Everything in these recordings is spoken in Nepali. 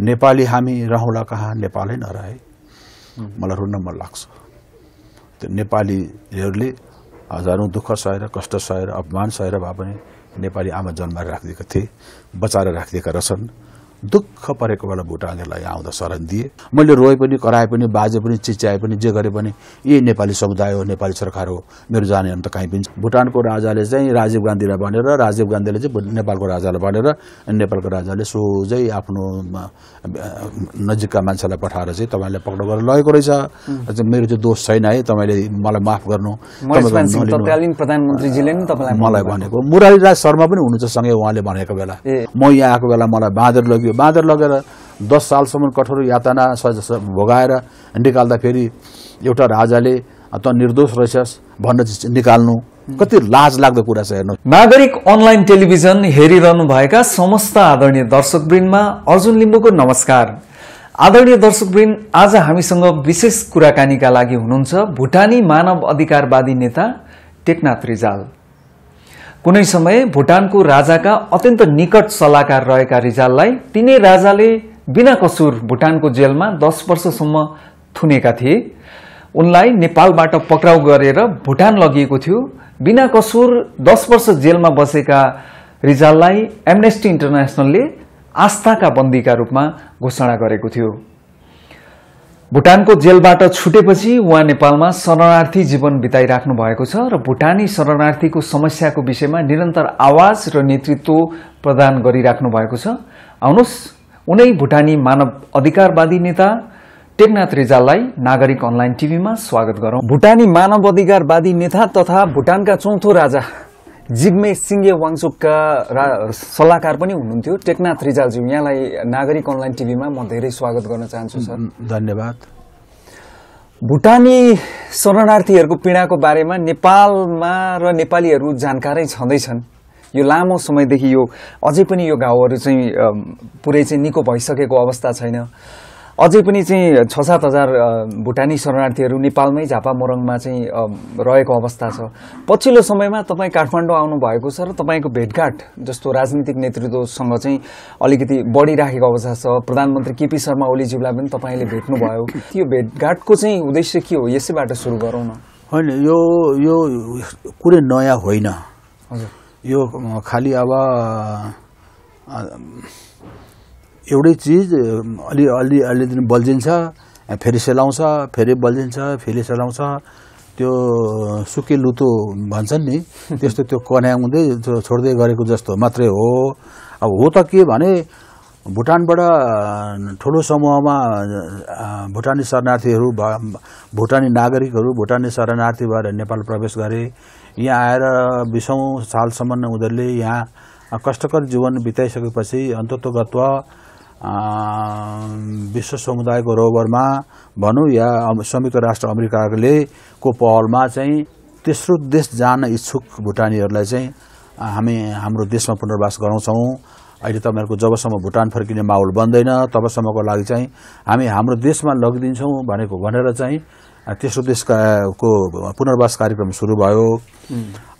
नेपाली हामी रहँला कहाँ नेपालै नरहे मलाई रुन मन लाग्छ त्यो नेपालीहरूले हजारौँ दुःख सहेर कष्ट सहेर अपमान सहेर भए पनि नेपाली आमा जन्माएर राखिदिएका थिए बचाएर राखिदिएका रहेछन् दुःख परेको बेला भुटानेलाई आउँदा शरण दिए मैले रोए पनि कराए पनि बाजे पनि चिच्याए पनि जे गरे पनि यी नेपाली समुदाय हो नेपाली सरकार हो मेरो जाने अन्त काहीँ पनि भुटानको राजाले चाहिँ राजीव गान्धीलाई भनेर राजीव गान्धीले चाहिँ नेपालको राजालाई भनेर नेपालको राजाले सोझै आफ्नो नजिकका मान्छेलाई पठाएर चाहिँ तपाईँले पक्राउ गरेर लगेको रहेछ मेरो चाहिँ दोष छैन है तपाईँले मलाई माफ गर्नु प्रधानमन्त्रीजीले मलाई भनेको मुरारी राज शर्मा पनि हुनुहुन्छ सँगै उहाँले भनेको बेला म यहाँ आएको बेला मलाई बाँधेर लग्यो पुग्यो बाँदर लगेर दस सालसम्म कठोर यातना भोगाएर निकाल्दा फेरि एउटा राजाले त निर्दोष रहेछस् भन्न निकाल्नु कति लाज लाग्दो कुरा छ हेर्नु नागरिक अनलाइन टेलिभिजन हेरिरहनु भएका समस्त आदरणीय दर्शकवृन्दमा अर्जुन लिम्बूको नमस्कार आदरणीय दर्शकवृन्द आज हामीसँग विशेष कुराकानीका लागि हुनुहुन्छ भुटानी मानव अधिकारवादी नेता टेकनाथ रिजाल कुनै समय भुटानको राजाका अत्यन्त निकट सल्लाहकार रहेका रिजाललाई तिनै राजाले बिना कसुर भुटानको जेलमा दस वर्षसम्म थुनेका थिए उनलाई नेपालबाट पक्राउ गरेर भुटान लगिएको थियो बिना कसुर दस वर्ष जेलमा बसेका रिजाललाई एमनेस्टी इन्टरनेसनलले आस्थाका बन्दीका रूपमा घोषणा गरेको थियो भुटानको जेलबाट छुटेपछि उहाँ नेपालमा शरणार्थी जीवन बिताइराख्नु भएको छ र भुटानी शरणार्थीको समस्याको विषयमा निरन्तर आवाज र नेतृत्व प्रदान गरिराख्नु भएको छ आउनुहोस् उनै भुटानी मानव अधिकारवादी नेता टेकनाथ रेजाललाई नागरिक अनलाइन टिभीमा स्वागत गरौं भुटानी मानव अधिकारवादी नेता तथा भुटानका चौथो राजा जिग्मे सिङ्गे वाङचुकका रा सल्लाहकार पनि हुनुहुन्थ्यो टेकनाथ रिजालज्यू यहाँलाई नागरिक अनलाइन टिभीमा म धेरै स्वागत गर्न चाहन्छु सर धन्यवाद भुटानी शरणार्थीहरूको पीडाको बारेमा नेपालमा र नेपालीहरू जानकारै छँदैछन् यो लामो समयदेखि यो अझै पनि यो घाउहरू चाहिँ पुरै चाहिँ निको भइसकेको अवस्था छैन अझै पनि चाहिँ छ सात हजार भुटानी शरणार्थीहरू नेपालमै झापा मोरङमा चाहिँ रहेको अवस्था छ पछिल्लो समयमा तपाईँ काठमाडौँ आउनुभएको छ र तपाईँको भेटघाट जस्तो राजनीतिक नेतृत्वसँग चाहिँ अलिकति बढिराखेको अवस्था छ प्रधानमन्त्री केपी शर्मा ओलीज्यूलाई पनि तपाईँले भेट्नुभयो त्यो भेटघाटको चाहिँ उद्देश्य के हो यसैबाट सुरु गरौँ न होइन यो यो कुनै नयाँ होइन हजुर यो खालि अब एउटै चिज अलि अलि दिन बल्झिन्छ फेरि सेलाउँछ फेरि बल्झिन्छ फेरि सेलाउँछ त्यो सुके लुतो भन्छन् नि त्यस्तो त्यो कन्याउँदै छोड्दै गरेको जस्तो मात्रै हो अब हो त के भने भुटानबाट ठुलो समूहमा भुटानी शरणार्थीहरू भुटानी नागरिकहरू भुटानी शरणार्थी भएर नेपाल प्रवेश गरे यहाँ आएर बिसौँ सालसम्म उनीहरूले यहाँ कष्टकर जीवन बिताइसकेपछि अन्तत्वगत्व विश्व समुदायको रोबरमा भनौँ या संयुक्त राष्ट्र अमेरिकाले को पहलमा चाहिँ तेस्रो देश जान इच्छुक भुटानीहरूलाई चाहिँ हामी हाम्रो देशमा पुनर्वास गराउँछौँ अहिले तपाईँहरूको जबसम्म भुटान फर्किने माहौल बन्दैन तबसम्मको लागि चाहिँ हामी हाम्रो देशमा लगिदिन्छौँ भनेको भनेर चाहिँ त्यसो त्यसको पुनर्वास कार्यक्रम सुरु भयो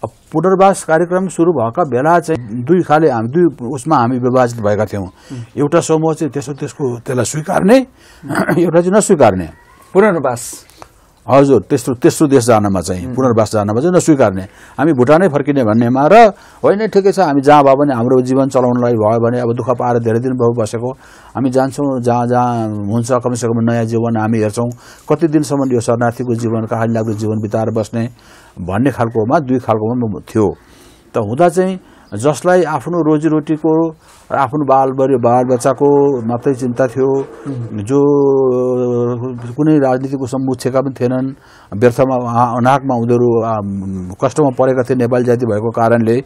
अब पुनर्वास कार्यक्रम सुरु भएका बेला चाहिँ दुई खाले हामी दुई उसमा हामी विभाजित भएका थियौँ एउटा समूह चाहिँ त्यसो त्यसको त्यसलाई स्वीकार्ने एउटा चाहिँ नस्वीकार्ने पुनर्वास हजुर तेस्रो तेस्रो देश जानमा चाहिँ पुनर्वास जानमा चाहिँ नस्वीकार्ने हामी भुटानै फर्किने भन्नेमा र होइन ठिकै छ हामी जहाँ भयो भने हाम्रो जीवन चलाउनलाई भयो भने अब दुःख पाएर धेरै दिन भयो बसेको हामी जान्छौँ जहाँ जहाँ हुन्छ कमसेकम नयाँ जीवन हामी हेर्छौँ कति दिनसम्म यो शरणार्थीको जीवन कहाँ लाग्दो जीवन बिताएर बस्ने भन्ने खालकोमा दुई खालकोमा थियो त हुँदा चाहिँ जसलाई आफ्नो रोजीरोटीको आफ्नो बाल बालबच्चाको मात्रै चिन्ता थियो जो कुनै राजनीतिको सम्मुछेका पनि थिएनन् व्यर्थमा अनाकमा उनीहरू कष्टमा परेका थिए नेपाली जाति भएको कारणले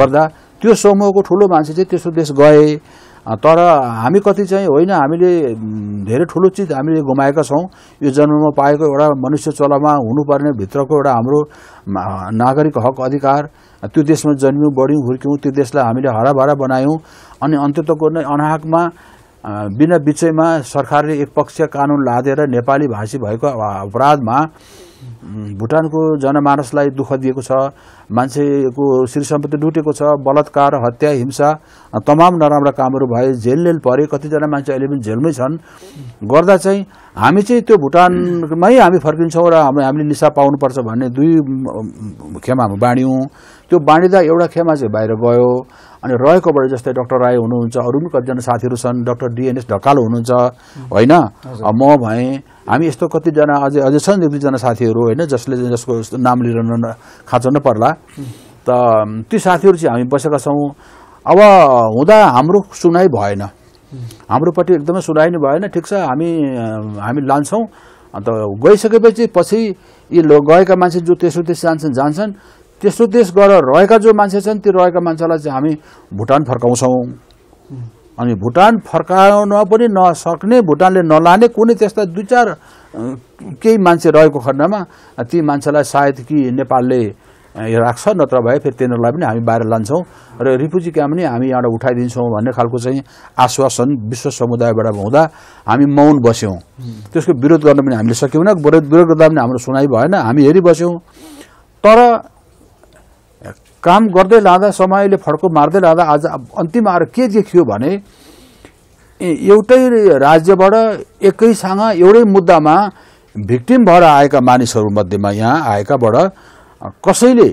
गर्दा त्यो समूहको ठुलो मान्छे चाहिँ त्यस्तो देश गए तर हामी कति चाहिँ होइन हामीले धेरै ठुलो चिज हामीले गुमाएका छौँ यो जन्ममा पाएको एउटा मनुष्य चलामा हुनुपर्ने भित्रको एउटा हाम्रो नागरिक हक अधिकार त्यो देशमा जन्म्यौँ बढ्यौँ हुर्क्यौँ त्यो देशलाई हामीले हराभरा बनायौँ अनि अन्ततको नै अनाहकमा बिना बिचैमा सरकारले एक पक्ष कानुन लादेर नेपाली भाषी भएको अपराधमा भुटानको जनमानसलाई दुःख दिएको छ मान्छेको श्री सम्पत्ति लुटेको छ बलात्कार हत्या हिंसा तमाम नराम्रा कामहरू भए जेल परे कतिजना मान्छे अहिले पनि जेलमै छन् गर्दा चाहिँ हामी चाहिँ त्यो भुटानमै हामी फर्किन्छौँ र हाम्रो हामीले निसा पाउनुपर्छ भन्ने दुई खेमा हामी बाँड्यौँ त्यो बाँडिँदा एउटा खेमा चाहिँ बाहिर गयो अनि रहेकोबाट जस्तै डक्टर राई हुनुहुन्छ अरू पनि कतिजना साथीहरू छन् डक्टर डिएनएस ढकाल हुनुहुन्छ होइन म भएँ हामी यस्तो कतिजना अझै अझै छन् एक दुईजना साथीहरू होइन जसले जसको नाम लिएर न खाँचो नपर्ला त ती साथीहरू चाहिँ हामी बसेका छौँ अब हुँदा हाम्रो सुनाइ भएन हाम्रोपट्टि एकदमै सुनाइ नै भएन ठिक छ हामी हामी लान्छौँ अन्त गइसकेपछि पछि यी गएका मान्छे जो तेस्रो देश जान्छन् जान्छन् तेस्रो देश गएर रहेका जो मान्छे छन् ती रहेका मान्छेलाई चाहिँ हामी भुटान फर्काउँछौँ अनि भुटान फर्काउन पनि नसक्ने भुटानले नलाने कुनै त्यस्ता दुई चार केही मान्छे रहेको खण्डमा ती मान्छेलाई सायद कि नेपालले राख्छ नत्र भए फेरि तिनीहरूलाई पनि हामी बाहिर लान्छौँ र रिफ्युजी क्याम्प पनि हामी यहाँबाट उठाइदिन्छौँ भन्ने खालको चाहिँ आश्वासन विश्व समुदायबाट हुँदा हामी मौन बस्यौँ त्यसको विरोध गर्न पनि हामीले सकेनौँ विरोध गर्दा पनि हाम्रो सुनाइ भएन हामी हेरिबस्यौँ तर काम गर्दै लाँदा समयले फड्को मार्दै लाँदा आज अन्तिम आएर के देखियो भने एउटै राज्यबाट एकैसँग एउटै मुद्दामा भिक्टिम भएर आएका मानिसहरूमध्येमा यहाँ आएकाबाट कसैले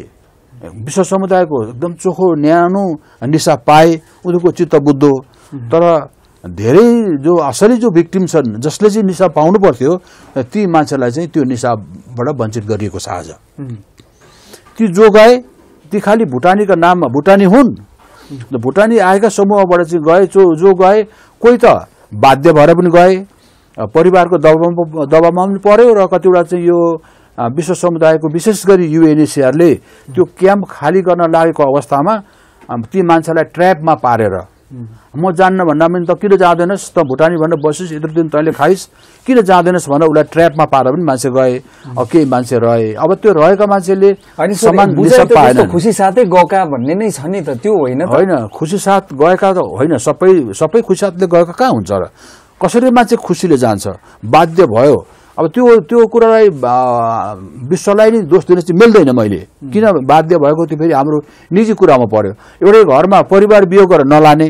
विश्व समुदायको एकदम चोखो न्यानो निसा पाए उनीहरूको चित्त बुद्धो तर धेरै जो असली जो भिक्टिम छन् जसले चाहिँ निसा पाउनु पर्थ्यो ती मान्छेलाई चाहिँ त्यो निसाबाट वञ्चित गरिएको छ आज ती जो गए ती खालि भुटानीका नाममा भुटानी हुन् भुटानी आएका समूहबाट चाहिँ गए जो जो गए कोही त बाध्य भएर पनि गए परिवारको दबाबमा दबावमा पनि पर्यो र कतिवटा चाहिँ यो विश्व समुदायको विशेष गरी युएनएसिआरले त्यो क्याम्प खाली गर्न लागेको अवस्थामा ती मान्छेलाई ट्र्यापमा पारेर म जान्न भन्दा पनि त किन जाँदैनस् त भुटानी भनेर बसिस् यत्रो दिन तैँले खाइस् किन जाँदैनस् भनेर उसलाई ट्र्यापमा पारेर पनि मान्छे गए अब केही मान्छे रहे अब त्यो रहेका मान्छेले खुसी साथै गएका भन्ने नै छ नि त त्यो होइन होइन खुसी साथ गएका त होइन सबै सबै खुसी साथले गएका कहाँ हुन्छ र कसरी मान्छे खुसीले जान्छ बाध्य भयो अब त्यो त्यो कुरालाई विश्वलाई नै दोष दिन चाहिँ मिल्दैन मैले किन बाध्य भएको त्यो फेरि हाम्रो निजी कुरामा पर्यो एउटै घरमा परिवार बियो गरेर नलाने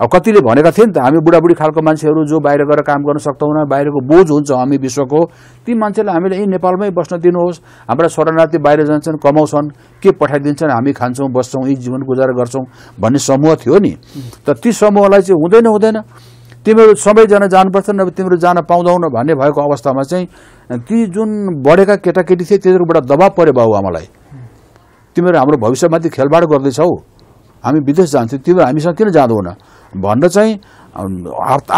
अब कतिले भनेका थिए नि त हामी बुढाबुढी खालको मान्छेहरू जो बाहिर गएर काम गर्न सक्दैनौँ बाहिरको बोझ हुन्छ हामी विश्वको ती मान्छेलाई हामीले यहीँ नेपालमै बस्न दिनुहोस् हाम्रा शरणार्थी बाहिर जान्छन् कमाउँछन् के पठाइदिन्छन् हामी खान्छौँ बस्छौँ यी जीवन गुजारा गर्छौँ भन्ने समूह थियो नि त ती समूहलाई चाहिँ हुँदैन हुँदैन तिमीहरू सबैजना जानुपर्छ नभए तिमीहरू जान पाउँदैनौ भन्ने भएको अवस्थामा चाहिँ ती जुन बढेका केटाकेटी थिए तिनीहरूबाट दबाब पऱ्यो बाउ आमालाई तिमीहरू हाम्रो भविष्यमाथि खेलबाड गर्दैछौ हामी विदेश जान्थ्यौँ तिमीहरू हामीसँग किन जाँदौन भनेर चाहिँ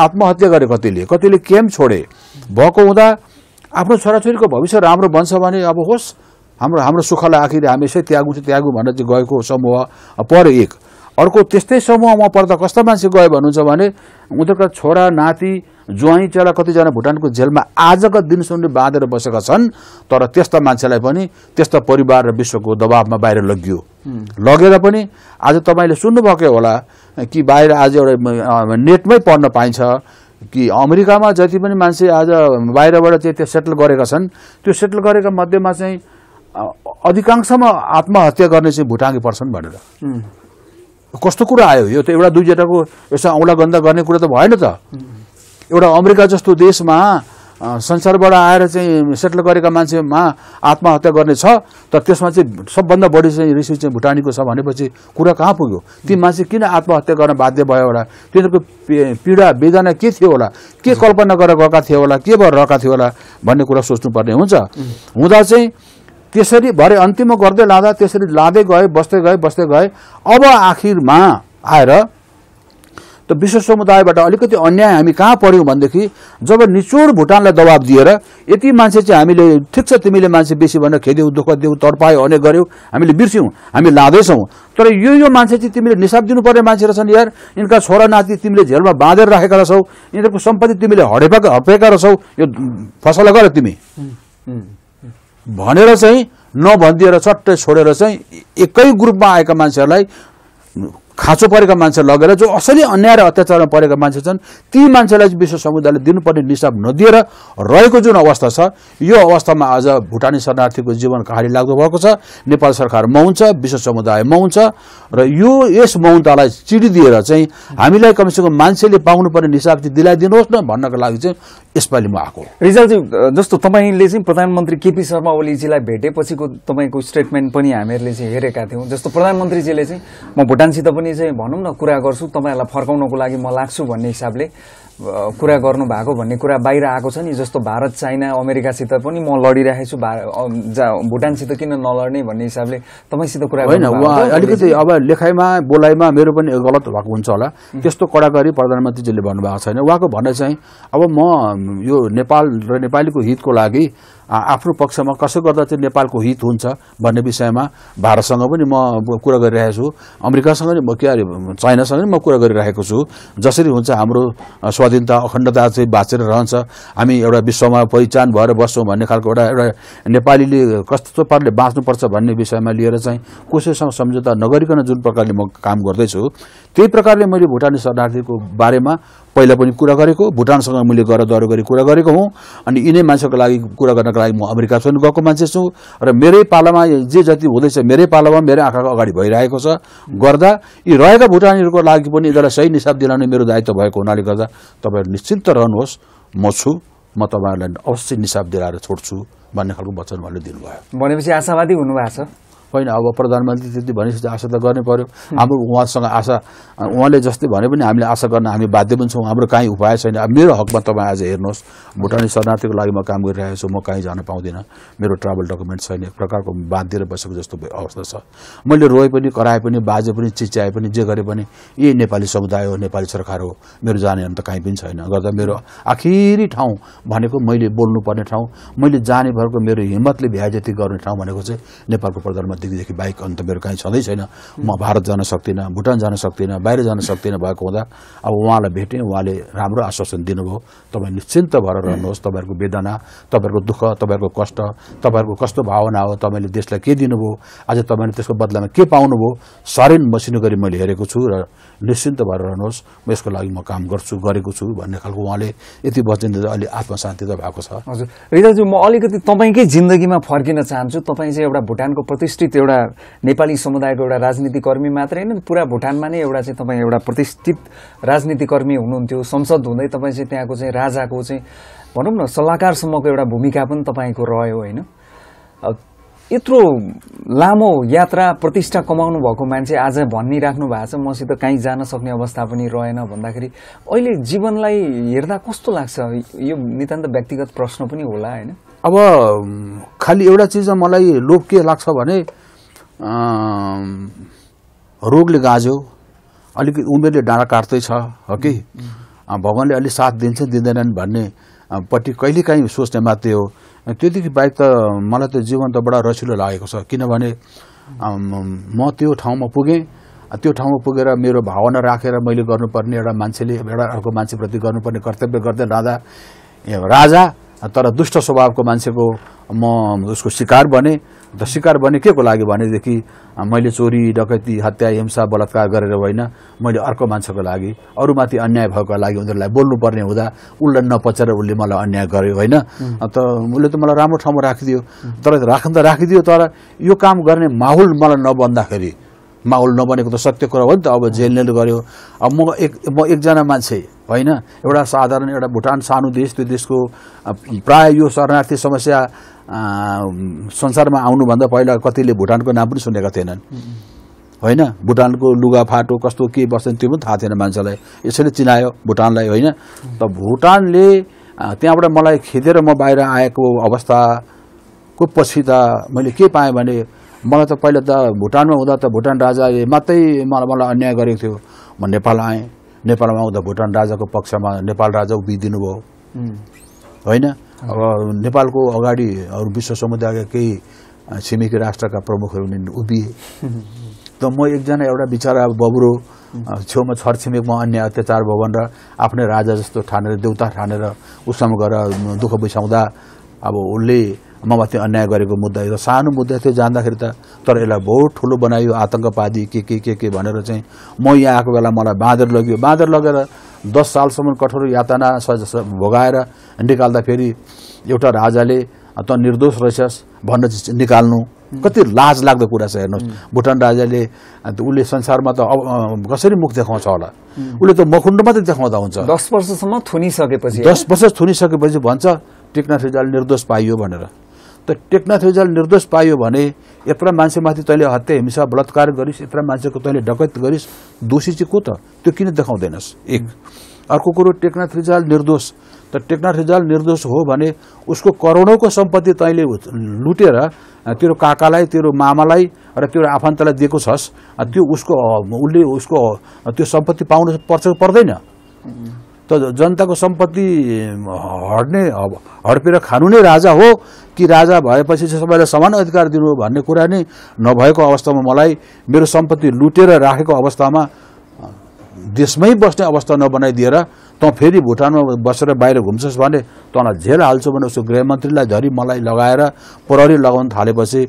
आत्महत्या गरे कतिले कतिले केम छोडे भएको हुँदा आफ्नो छोराछोरीको भविष्य राम्रो बन्छ भने अब होस् हाम्रो हाम्रो सुखलाई आखिर हामी यसै त्यागु चाहिँ त्यागु भनेर चाहिँ गएको समूह पर एक अर्को त्यस्तै समूहमा पर्दा कस्तो मान्छे गयो भन्नुहुन्छ भने उनीहरूका छोरा नाति ज्वाइँ चेला कतिजना भुटानको जेलमा आजको दिनसम्म बाँधेर बसेका छन् तर त्यस्ता मान्छेलाई पनि त्यस्ता परिवार र विश्वको दबावमा बाहिर लगियो लगेर पनि आज तपाईँले सुन्नुभएको होला कि बाहिर आज एउटा नेटमै पढ्न पाइन्छ कि अमेरिकामा जति पनि मान्छे आज बाहिरबाट चाहिँ त्यो सेटल गरेका छन् त्यो सेटल गरेका मध्येमा चाहिँ अधिकांशमा आत्महत्या गर्ने चाहिँ भुटाङ्गी पर्छन् भनेर कस्तो कुरा आयो यो त एउटा दुईजनाको यसो औँला गन्दा गर्ने कुरा त भएन त एउटा अमेरिका जस्तो देशमा संसारबाट आएर चाहिँ सेटल गरेका मान्छेमा आत्महत्या गर्ने छ तर त्यसमा चाहिँ सबभन्दा बढी चाहिँ रिसिभ चाहिँ भुटानीको छ भनेपछि कुरा कहाँ पुग्यो ती मान्छे किन आत्महत्या गर्न बाध्य भयो होला तिनीहरूको पीडा वेदना के थियो होला के कल्पना गरेर गएका थियो होला के भएर रहेका थियो होला भन्ने कुरा सोच्नुपर्ने हुन्छ हुँदा चाहिँ त्यसरी भरे अन्तिममा गर्दै लाँदा त्यसरी लाँदै गए बस्दै गए बस्दै गए अब आखिरमा आएर त विश्व समुदायबाट अलिकति अन्याय हामी कहाँ पऱ्यौँ भनेदेखि जब निचोड भुटानलाई दबाब दिएर यति मान्छे चाहिँ हामीले ठिक छ तिमीले मान्छे बेसी भनेर खेद्यौ दुःख दिउ तडपायौ अनेक गऱ्यौ हामीले बिर्स्यौँ हामी लाँदैछौँ तर यो यो मान्छे चाहिँ तिमीले निसाब दिनुपर्ने मान्छे रहेछन् यार यिनका छोरा नाति तिमीले झेलमा बाँधेर राखेका रहेछौ यिनीहरूको सम्पत्ति तिमीले हडेपा हपेका रहेछौ यो फसला गर तिमी भनेर चाहिँ नभनिदिएर चट्टै छोडेर चाहिँ एकै ग्रुपमा आएका मान्छेहरूलाई खाँचो परेका मान्छे लगेर जो असली अन्याय र अत्याचारमा परेका मान्छे छन् ती मान्छेलाई चाहिँ विश्व समुदायले दिनुपर्ने निसाब नदिएर रहेको जुन अवस्था छ यो अवस्थामा आज भुटानी शरणार्थीको जीवन कहाँ लाग्दो भएको छ नेपाल सरकार छ विश्व समुदाय हुन्छ र यो यस मौनतालाई चिडिदिएर चाहिँ हामीलाई कमसेकम मान्छेले पाउनुपर्ने निसाब चाहिँ दिलाइदिनुहोस् न भन्नको लागि चाहिँ यसपालि म आएको रिजालजी जस्तो तपाईँले चाहिँ प्रधानमन्त्री केपी शर्मा ओलीजीलाई भेटेपछिको तपाईँको स्टेटमेन्ट पनि हामीहरूले चाहिँ हेरेका थियौँ जस्तो प्रधानमन्त्रीजीले चाहिँ म भुटानसित पनि पनि चाहिँ भनौँ न कुरा गर्छु तपाईँहरूलाई फर्काउनको लागि म लाग्छु भन्ने हिसाबले कुरा गर्नुभएको भन्ने कुरा बाहिर आएको छ नि जस्तो भारत चाइना अमेरिकासित पनि म लडिरहेको छु भा भुटानसित किन नलड्ने भन्ने हिसाबले तपाईँसित कुरा होइन अलिकति अब लेखाइमा बोलाइमा मेरो पनि गलत भएको हुन्छ होला त्यस्तो कडाकडी प्रधानमन्त्रीजीले भन्नुभएको छैन उहाँको भनाइ चाहिँ अब म यो नेपाल र नेपालीको हितको लागि आफ्नो पक्षमा कसो गर्दा चाहिँ नेपालको हित हुन्छ भन्ने विषयमा भारतसँग पनि म कुरा गरिरहेको छु अमेरिकासँग पनि म के अरे चाइनासँग पनि म कुरा गरिरहेको छु जसरी हुन्छ हाम्रो स्वाधीनता अखण्डता चाहिँ बाँचेर रहन्छ हामी एउटा विश्वमा पहिचान भएर बस्छौँ भन्ने खालको एउटा एउटा नेपालीले कस्तो पाराले बाँच्नुपर्छ भन्ने विषयमा लिएर चाहिँ कसैसँग सम्झौता नगरिकन जुन प्रकारले म काम गर्दैछु त्यही प्रकारले मैले भुटानी शरणार्थीको बारेमा पहिला पनि कुरा गरेको भुटानसँग मैले गएर दह्रो गरी कुरा गरेको हुँ अनि यिनै मान्छेको लागि कुरा गर्नको लागि म अमेरिका पनि गएको मान्छे छु र मेरै पालामा जे जति हुँदैछ मेरै पालामा मेरै आँखाको अगाडि भइरहेको छ गर्दा यी रहेका भुटानीहरूको लागि पनि यिनीहरूलाई सही निसाब दिलाउने मेरो दायित्व भएको हुनाले गर्दा तपाईँहरू निश्चिन्त रहनुहोस् म छु म तपाईँहरूलाई अवश्य निसाब दिलाएर छोड्छु भन्ने खालको वचन उहाँले दिनुभयो भनेपछि आशावादी हुनुभएको छ होइन अब प्रधानमन्त्री त्यति भनेपछि आशा त गर्नै पऱ्यो हाम्रो उहाँसँग आशा उहाँले जस्तै भने पनि हामीले आशा गर्न हामी बाध्य पनि छौँ हाम्रो काहीँ उपाय छैन अब मेरो हकमा तपाईँ आज हेर्नुहोस् भुटानी शरणार्थीको लागि म काम गरिरहेको छु म कहीँ जान पाउँदिनँ मेरो ट्राभल डकुमेन्ट छैन एक प्रकारको बाँधिएर बसेको जस्तो अवस्था छ मैले रोए पनि कराए पनि बाजे पनि चिच्याए पनि जे गरे पनि यी नेपाली समुदाय हो नेपाली सरकार हो मेरो जाने अन्त काहीँ पनि छैन गर्दा मेरो आखिरी ठाउँ भनेको मैले बोल्नुपर्ने ठाउँ मैले जाने भएको मेरो हिम्मतले भ्याए जति गर्ने ठाउँ भनेको चाहिँ नेपालको प्रधानमन्त्री दिनदेखि बाहेक अन्त मेरो कहीँ छँदै छैन म भारत जान सक्दिनँ भुटान जान सक्दिनँ बाहिर जान सक्दिनँ भएको हुँदा अब उहाँलाई भेटेँ उहाँले राम्रो आश्वासन दिनुभयो तपाईँ निश्चिन्त भएर रहनुहोस् तपाईँहरूको वेदना तपाईँहरूको दुःख तपाईँहरूको कष्ट तपाईँहरूको कस्तो भावना हो तपाईँले देशलाई के दिनुभयो आज तपाईँले त्यसको बदलामा के पाउनुभयो सरेन मसिनो गरी मैले हेरेको छु र निश्चिन्त भएर रहनुहोस् म यसको लागि म काम गर्छु गरेको छु भन्ने खालको उहाँले यति वचन दिँदा अलि आत्मशान्ति त भएको छ हजुर रिजाजु म अलिकति तपाईँकै जिन्दगीमा फर्किन चाहन्छु तपाईँ चाहिँ एउटा भुटानको प्रतिष्ठित त्यो एउटा नेपाली समुदायको एउटा राजनीतिकर्मी मात्रै होइन पुरा भुटानमा नै एउटा चाहिँ तपाईँ एउटा प्रतिष्ठित राजनीतिकर्मी हुनुहुन्थ्यो संसद हुँदै तपाईँ चाहिँ त्यहाँको चाहिँ राजाको चाहिँ भनौँ न सल्लाहकारसम्मको एउटा भूमिका पनि तपाईँको रह्यो होइन यत्रो लामो यात्रा प्रतिष्ठा कमाउनु भएको मान्छे आज भनिराख्नु भएको छ मसित काहीँ जान सक्ने अवस्था पनि रहेन भन्दाखेरि अहिले जीवनलाई हेर्दा कस्तो लाग्छ यो नितान्त व्यक्तिगत प्रश्न पनि होला होइन अब खालि एउटा चिज मलाई लोभ के लाग्छ भने रोगले गाज्यो अलिकति उमेरले डाँडा काट्दैछ हो कि भगवान्ले अलिक साथ दिन्छ दिँदैनन् भन्नेपट्टि कहिलेकाहीँ सोच्ने मात्रै हो त्योदेखि बाहेक त मलाई त जीवन त बडा रसिलो लागेको छ किनभने म त्यो ठाउँमा पुगेँ त्यो ठाउँमा पुगेर मेरो भावना राखेर मैले गर्नुपर्ने एउटा मान्छेले एउटा अर्को मान्छेप्रति गर्नुपर्ने कर्तव्य गर्दै राजा राजा तर दुष्ट स्वभावको मान्छेको म उसको शिकार बनेँ त शिकार बने के को लागि भनेदेखि मैले चोरी डकैती हत्या हिंसा बलात्कार गरेर होइन मैले अर्को मान्छेको लागि अरूमाथि अन्याय भएको लागि उनीहरूलाई बोल्नुपर्ने हुँदा उसलाई नपचेर उसले मलाई अन्याय गर्यो होइन त उसले त मलाई राम्रो ठाउँमा राखिदियो तर राख्नु त राखिदियो तर यो काम गर्ने माहौल मलाई नबन्दाखेरि माहौल नबनेको त सत्य कुरा हो नि त अब जेलले गर्यो अब म एक म एकजना मान्छे होइन एउटा साधारण एउटा भुटान सानो देश त्यो देशको प्राय यो शरणार्थी समस्या संसारमा आउनुभन्दा पहिला कतिले भुटानको नाम पनि सुनेका थिएनन् होइन भुटानको लुगा फाटो कस्तो के बस्दैन त्यो पनि थाहा थिएन मान्छेलाई यसरी चिनायो भुटानलाई होइन त भुटानले त्यहाँबाट मलाई खेदेर म बाहिर आएको अवस्थाको पछि त मैले के पाएँ भने मलाई त पहिला त भुटानमा हुँदा त भुटान राजाले मात्रै मलाई मलाई अन्याय गरेको थियो म नेपाल आएँ नेपालमा आउँदा भुटान राजाको पक्षमा नेपाल राजा उभिदिनु भयो होइन अब नेपालको अगाडि अरू विश्व समुदायका केही छिमेकी राष्ट्रका प्रमुखहरू उभिए त म एकजना एउटा बिचरा बब्रो छेउमा छरछिमेकमा अन्य अत्याचार भवन र आफ्नै राजा जस्तो ठानेर देउता ठानेर उसँग गएर दुःख बिसाउँदा अब उसले ममाथि अन्याय गरेको मुद्दा यो सानो मुद्दा थियो जाँदाखेरि त तर यसलाई बहुत ठुलो बनायो आतङ्कवादी के के के के भनेर चाहिँ म यहाँ आएको बेला मलाई बाँदर लग्यो बाँदर लगेर दस सालसम्म कठोर यातना भोगाएर निकाल्दा फेरि एउटा राजाले त निर्दोष रहेछस् भन्न निकाल्नु कति लाज लाग्दो कुरा छ हेर्नुहोस् भुटान राजाले उसले संसारमा त कसरी मुख देखाउँछ होला उसले त मखुण्ड मात्रै देखाउँदा हुन्छ दस वर्षसम्म थुनिसकेपछि दस वर्ष थुनिसकेपछि भन्छ रिजाल निर्दोष पाइयो भनेर त टेकनाथ रिजाल निर्दोष पायो भने यत्र मान्छेमाथि तैँले हत्या हिंसा बलात्कार गरिस् यत्र मान्छेको तैँले डकैत गरिस् दोषी चाहिँ को त त्यो किन देखाउँदैनस् एक अर्को कुरो टेकनाथ रिजाल निर्दोष त टेकनाथ रिजाल निर्दोष हो भने उसको करोडौँको सम्पत्ति तैँले लुटेर तेरो काकालाई तेरो मामालाई र तेरो आफन्तलाई दिएको छस् त्यो उसको उसले उसको त्यो सम्पत्ति पाउनु पर्छ पर्दैन त जनताको सम्पत्ति हड्ने हडपेर खानु नै राजा हो कि राजा भएपछि चाहिँ सबैलाई समान अधिकार दिनु भन्ने कुरा नै नभएको अवस्थामा मलाई मेरो सम्पत्ति लुटेर राखेको अवस्थामा देशमै बस्ने अवस्था नबनाइदिएर तँ फेरि भुटानमा बसेर बाहिर घुम्छस् भने तँलाई झेल हाल्छु भने उसको गृहमन्त्रीलाई झरी मलाई लगाएर प्रहरी लगाउन थालेपछि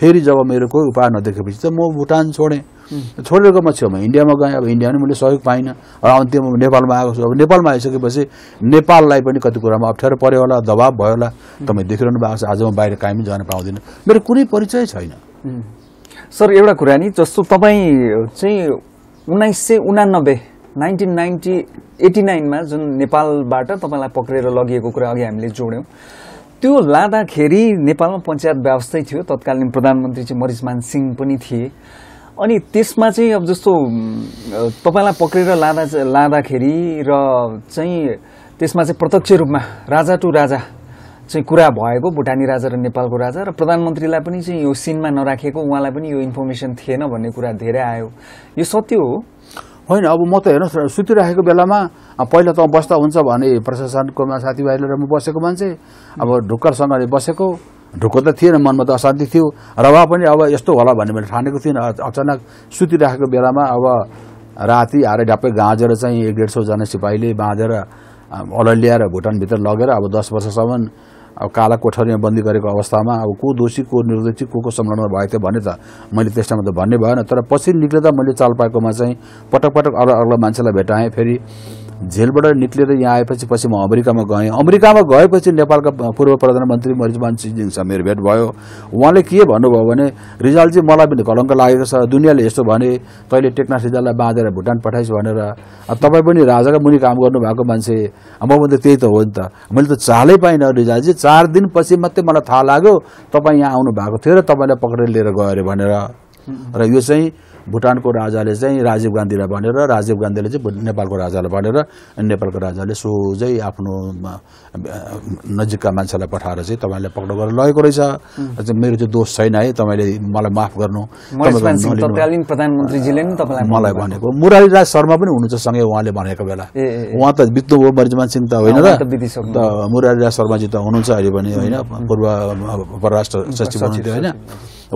फेरि जब मेरो कोही उपाय नदेखेपछि त म भुटान छोडेँ छोडेर म छेउमा इन्डियामा गएँ अब इन्डिया पनि मैले सहयोग पाइनँ र अन्त्यमा नेपालमा आएको छु अब नेपालमा आइसकेपछि नेपाललाई पनि कति कुरामा अप्ठ्यारो पऱ्यो होला दबाब भयो होला तपाईँ देखिरहनु भएको छ आज म बाहिर पनि जान पाउँदिनँ मेरो कुनै परिचय छैन सर एउटा कुरा नि जस्तो तपाईँ चाहिँ उन्नाइस सय उनानब्बे नाइन्टिन नाइन्टी एटी नाइनमा जुन नेपालबाट तपाईँलाई पक्रेर लगिएको कुरा अघि हामीले जोड्यौँ त्यो लाँदाखेरि नेपालमा पञ्चायत व्यवस्थै थियो तत्कालीन प्रधानमन्त्री चाहिँ मरिसमान सिंह पनि थिए अनि त्यसमा चाहिँ अब जस्तो तपाईँलाई पक्रेर लाँदा लाँदाखेरि र चाहिँ त्यसमा चाहिँ प्रत्यक्ष रूपमा राजा टु राजा चाहिँ कुरा भएको भुटानी राजा र नेपालको राजा र प्रधानमन्त्रीलाई पनि चाहिँ यो सिनमा नराखेको उहाँलाई पनि यो इन्फर्मेसन थिएन भन्ने कुरा धेरै आयो यो सत्य हो होइन अब म त हेर्नुहोस् न सुतिराखेको बेलामा पहिला त बस्दा हुन्छ भने प्रशासनकोमा साथीभाइले म बसेको मान्छे अब ढुक्करसँगले बसेको ढुक्क त थिएन मनमा त अशान्ति थियो र भए पनि अब यस्तो होला भन्ने मैले ठानेको थिइनँ अचानक सुतिराखेको बेलामा अब राति आएर ढ्याप्पै गाँजेर चाहिँ एक डेढ सौजना सिपाहीले बाँधेर ल्याएर भुटानभित्र लगेर अब दस वर्षसम्म अब काला कोठरीमा बन्दी गरेको अवस्थामा अब को दोषी को निर्दोषी को को संलग्न भएको थियो भने त मैले त्यसमा त भन्ने भएन तर पछि निक्लेर मैले चाल पाएकोमा चाहिँ पटक पटक अलग अलग मान्छेलाई भेटाएँ फेरि झेलबाट निक्लिएर यहाँ आएपछि पछि म अमेरिकामा गएँ अमेरिकामा गएपछि नेपालका पूर्व प्रधानमन्त्री मरिजमान सिंहजीसँग मेरो भेट भयो उहाँले के भन्नुभयो भने रिजाल चाहिँ मलाई पनि कलङ्क लागेको छ दुनियाँले यस्तो भने तैँले टेकनाथ रिजाललाई बाँधेर भुटान पठाइस् भनेर अब तपाईँ पनि राजाका मुनि काम गर्नुभएको मान्छे म पनि त्यही त हो नि त मैले त चालै पाइनँ रिजालजी चार दिनपछि मात्रै मलाई थाहा लाग्यो तपाईँ यहाँ आउनु भएको थियो र तपाईँलाई पक्रेर लिएर गयो अरे भनेर र यो चाहिँ भुटानको राजाले चाहिँ राजीव गान्धीलाई भनेर राजीव गान्धीले चाहिँ नेपालको राजालाई भनेर नेपालको राजाले सोझै आफ्नो नजिकका मान्छेलाई पठाएर चाहिँ तपाईँले पक्राउ गरेर लगेको रहेछ मेरो चाहिँ दोष छैन है तपाईँले मलाई माफ गर्नु प्रधानमन्त्रीजीले मलाई भनेको मुरारी राज शर्मा पनि हुनुहुन्छ सँगै उहाँले भनेको बेला उहाँ त बित्नुभयो मरिजमान सिंह त होइन र मुरारी राज शर्माजी त हुनुहुन्छ अहिले पनि होइन पूर्व परराष्ट्र सचिव हुनुहुन्थ्यो होइन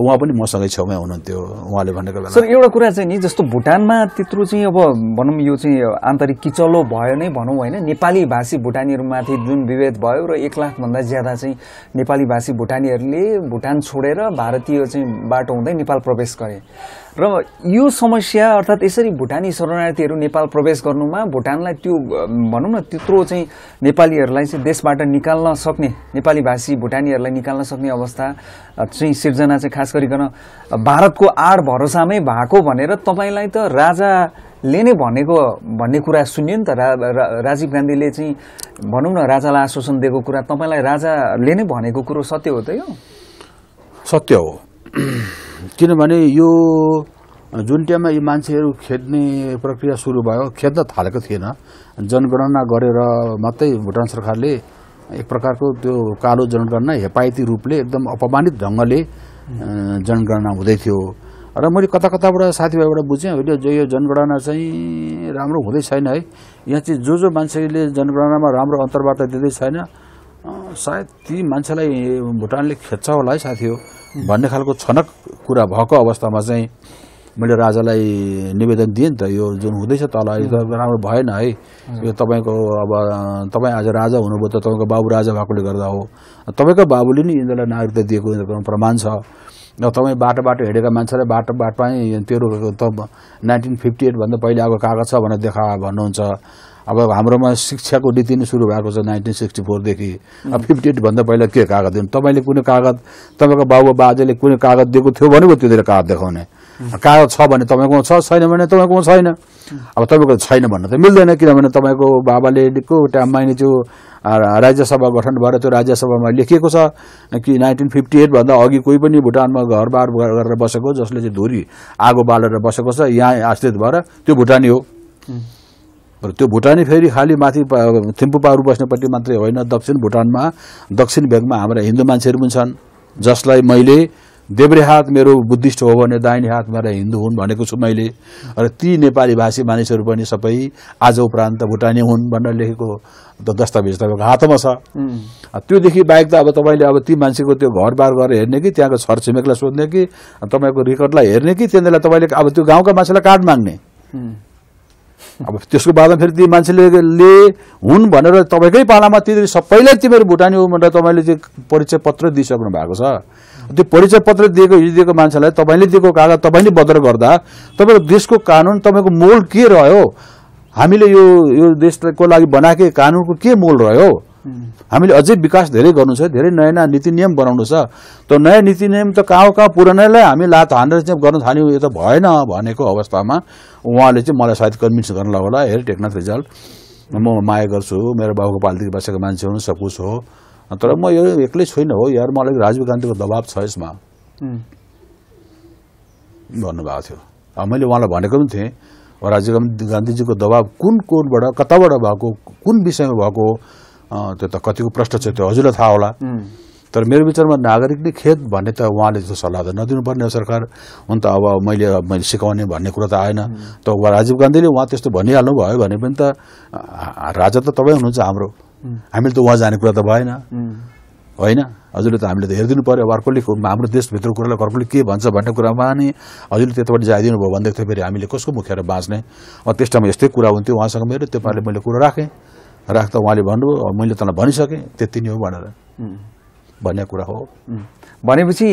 उहाँ पनि मसँगै छेउमै हुनुहुन्थ्यो उहाँले भनेको बेला सर एउटा कुरा चाहिँ नि जस्तो भुटानमा त्यत्रो चाहिँ अब भनौँ यो चाहिँ आन्तरिक किचलो भयो नै भनौँ होइन नेपाली भाषी भुटानीहरूमाथि जुन विभेद भयो र एक लाखभन्दा ज्यादा चाहिँ नेपाली भाषी भुटानीहरूले भुटान छोडेर भारतीय चाहिँ बाटो हुँदै नेपाल प्रवेश गरे र यो समस्या अर्थात् यसरी भुटानी शरणार्थीहरू नेपाल प्रवेश गर्नुमा भुटानलाई त्यो भनौँ न त्यत्रो चाहिँ नेपालीहरूलाई चाहिँ देशबाट निकाल्न सक्ने नेपाली भाषी भुटानीहरूलाई निकाल्न सक्ने अवस्था चाहिँ सिर्जना चाहिँ खास गरिकन भारतको आड भरोसामै भएको भनेर तपाईँलाई त राजाले नै भनेको भन्ने कुरा सुन्यो नि त रा राजीव गान्धीले चाहिँ भनौँ न राजालाई आश्वासन दिएको कुरा तपाईँलाई राजाले नै भनेको कुरो सत्य हो त यो सत्य हो किनभने यो जुन टाइममा यी मान्छेहरू खेद्ने प्रक्रिया सुरु भयो खेद्न थालेको थिएन जनगणना गरेर मात्रै भुटान सरकारले एक प्रकारको त्यो कालो जनगणना हेपायती रूपले एकदम अपमानित ढङ्गले जनगणना हुँदै थियो र मैले कता कताबाट साथीभाइबाट बुझेँ होइन जो यो जनगणना चाहिँ राम्रो हुँदै छैन है यहाँ चाहिँ जो जो मान्छेले जनगणनामा राम्रो अन्तर्वार्ता दिँदै छैन सायद ती मान्छेलाई भुटानले खेच्छ होला है साथी हो भन्ने खालको छनक कुरा भएको अवस्थामा चाहिँ मैले राजालाई निवेदन दिएँ नि त यो जुन हुँदैछ तल त राम्रो भएन है यो तपाईँको अब तपाईँ आज राजा हुनुभयो त तपाईँको बाबु राजा भएकोले गर्दा हो तपाईँको बाबुले नि यिनीहरूलाई नागरिकता दिएको प्रमाण छ र तपाईँ बाटो बाटो हिँडेका मान्छेलाई बाटो बाटोमै तेरो त नाइन्टिन फिफ्टी एटभन्दा पहिले आएको कागज छ भनेर देखा भन्नुहुन्छ अब हाम्रोमा शिक्षाको नीति नै सुरु भएको छ नाइन्टिन सिक्सटी फोरदेखि अब फिफ्टी एटभन्दा पहिला के कागज दिनु तपाईँले कुनै कागज तपाईँको बाबु बाजेले कुनै कागज दिएको थियो भने पो त्योतिर कागज देखाउने कागज छ भने तपाईँकोमा छ छैन भने तपाईँकोमा छैन अब तपाईँको छैन भन्न त मिल्दैन किनभने तपाईँको बाबाले को टाइममा नै त्यो राज्यसभा गठन भएर त्यो राज्यसभामा लेखिएको छ कि नाइन्टिन फिफ्टी एटभन्दा अघि कोही पनि भुटानमा घरबार गरेर बसेको जसले चाहिँ धुरी आगो बालेर बसेको छ यहाँ आश्रित भएर त्यो भुटानी हो र त्यो भुटानी फेरि खालि माथि थिम्पुपाहरू बस्नेपट्टि मात्रै होइन दक्षिण भुटानमा दक्षिण भेगमा हाम्रा हिन्दू मान्छेहरू पनि छन् जसलाई मैले देब्रे हात मेरो बुद्धिस्ट हो भने दाहिने हात मेरो हिन्दू हुन् भनेको छु मैले र ती नेपाली भाषी मानिसहरू पनि सबै आज उपरान्त भुटानी हुन् भनेर लेखेको दस्तावेज तपाईँको हातमा छ त्योदेखि बाहेक त अब तपाईँले अब ती मान्छेको त्यो घरबार गरेर हेर्ने कि त्यहाँको छरछिमेकलाई सोध्ने कि तपाईँको रेकर्डलाई हेर्ने कि त्यहाँनिर तपाईँले अब त्यो गाउँका मान्छेलाई कार्ड माग्ने अब त्यसको बादमा फेरि ती मान्छेले ले हुन् भनेर तपाईँकै पालामा तिनीहरू सबैलाई तिमीहरू भुटानी हो भनेर तपाईँले त्यो परिचय पत्र दिइसक्नु भएको छ त्यो परिचय पत्र दिएको हिजो दिएको मान्छेलाई तपाईँले दिएको कागज तपाईँले बदर गर्दा तपाईँको देशको कानुन तपाईँको मोल के रह्यो हामीले यो यो देशको लागि बनाएकै कानुनको के मोल रह्यो हामीले अझै विकास धेरै गर्नु छ धेरै नयाँ नयाँ नीति नियम बनाउनु छ त्यो नयाँ नीति नियम त कहाँ कहाँ पुरानैलाई हामी लात हानेर चाहिँ गर्न थाल्यौँ यो त भएन भनेको अवस्थामा उहाँले चाहिँ मलाई सायद कन्भिन्स गर्नु होला हेर टेकनाथ रिजाल म माया गर्छु मेरो बाबुको पालिदेखि बसेको मान्छे हुनु सब कुछ हो तर म यो एक्लै छुइनँ हो यार अलिक राजीव गान्धीको दबाब छ यसमा भन्नुभएको थियो अब मैले उहाँलाई भनेको पनि थिएँ राजीव गान्धीजीको दबाब कुन कोणबाट कताबाट भएको कुन विषयमा भएको त्यो त कतिको प्रश्न छ त्यो हजुरलाई थाहा होला तर मेरो विचारमा नागरिकले खेत भन्ने त उहाँले त्यो सल्लाह त नदिनुपर्ने सरकार हुन त अब मैले मैले सिकाउने भन्ने कुरो त आएन त राजीव गान्धीले उहाँ त्यस्तो भनिहाल्नु भयो भने पनि त राजा त तपाईँ हुनुहुन्छ हाम्रो हामीले त उहाँ जाने कुरा त भएन होइन हजुरले त हामीले त हेरिदिनु पऱ्यो अब अर्कोले हाम्रो देशभित्र कुरालाई अर्कोले के भन्छ भन्ने कुरामा नि हजुरले त्यतापट्टि जाइदिनु भयो भनेदेखि फेरि हामीले कसको मुखेर बाँच्ने अब त्यस टाइममा यस्तै कुरा हुन्थ्यो उहाँसँग मेरो त्यो पाराले मैले कुरो राखेँ राख्दा उहाँले भन्नुभयो मैले तँलाई भनिसकेँ त्यति नै हो भनेर भन्ने कुरा हो भनेपछि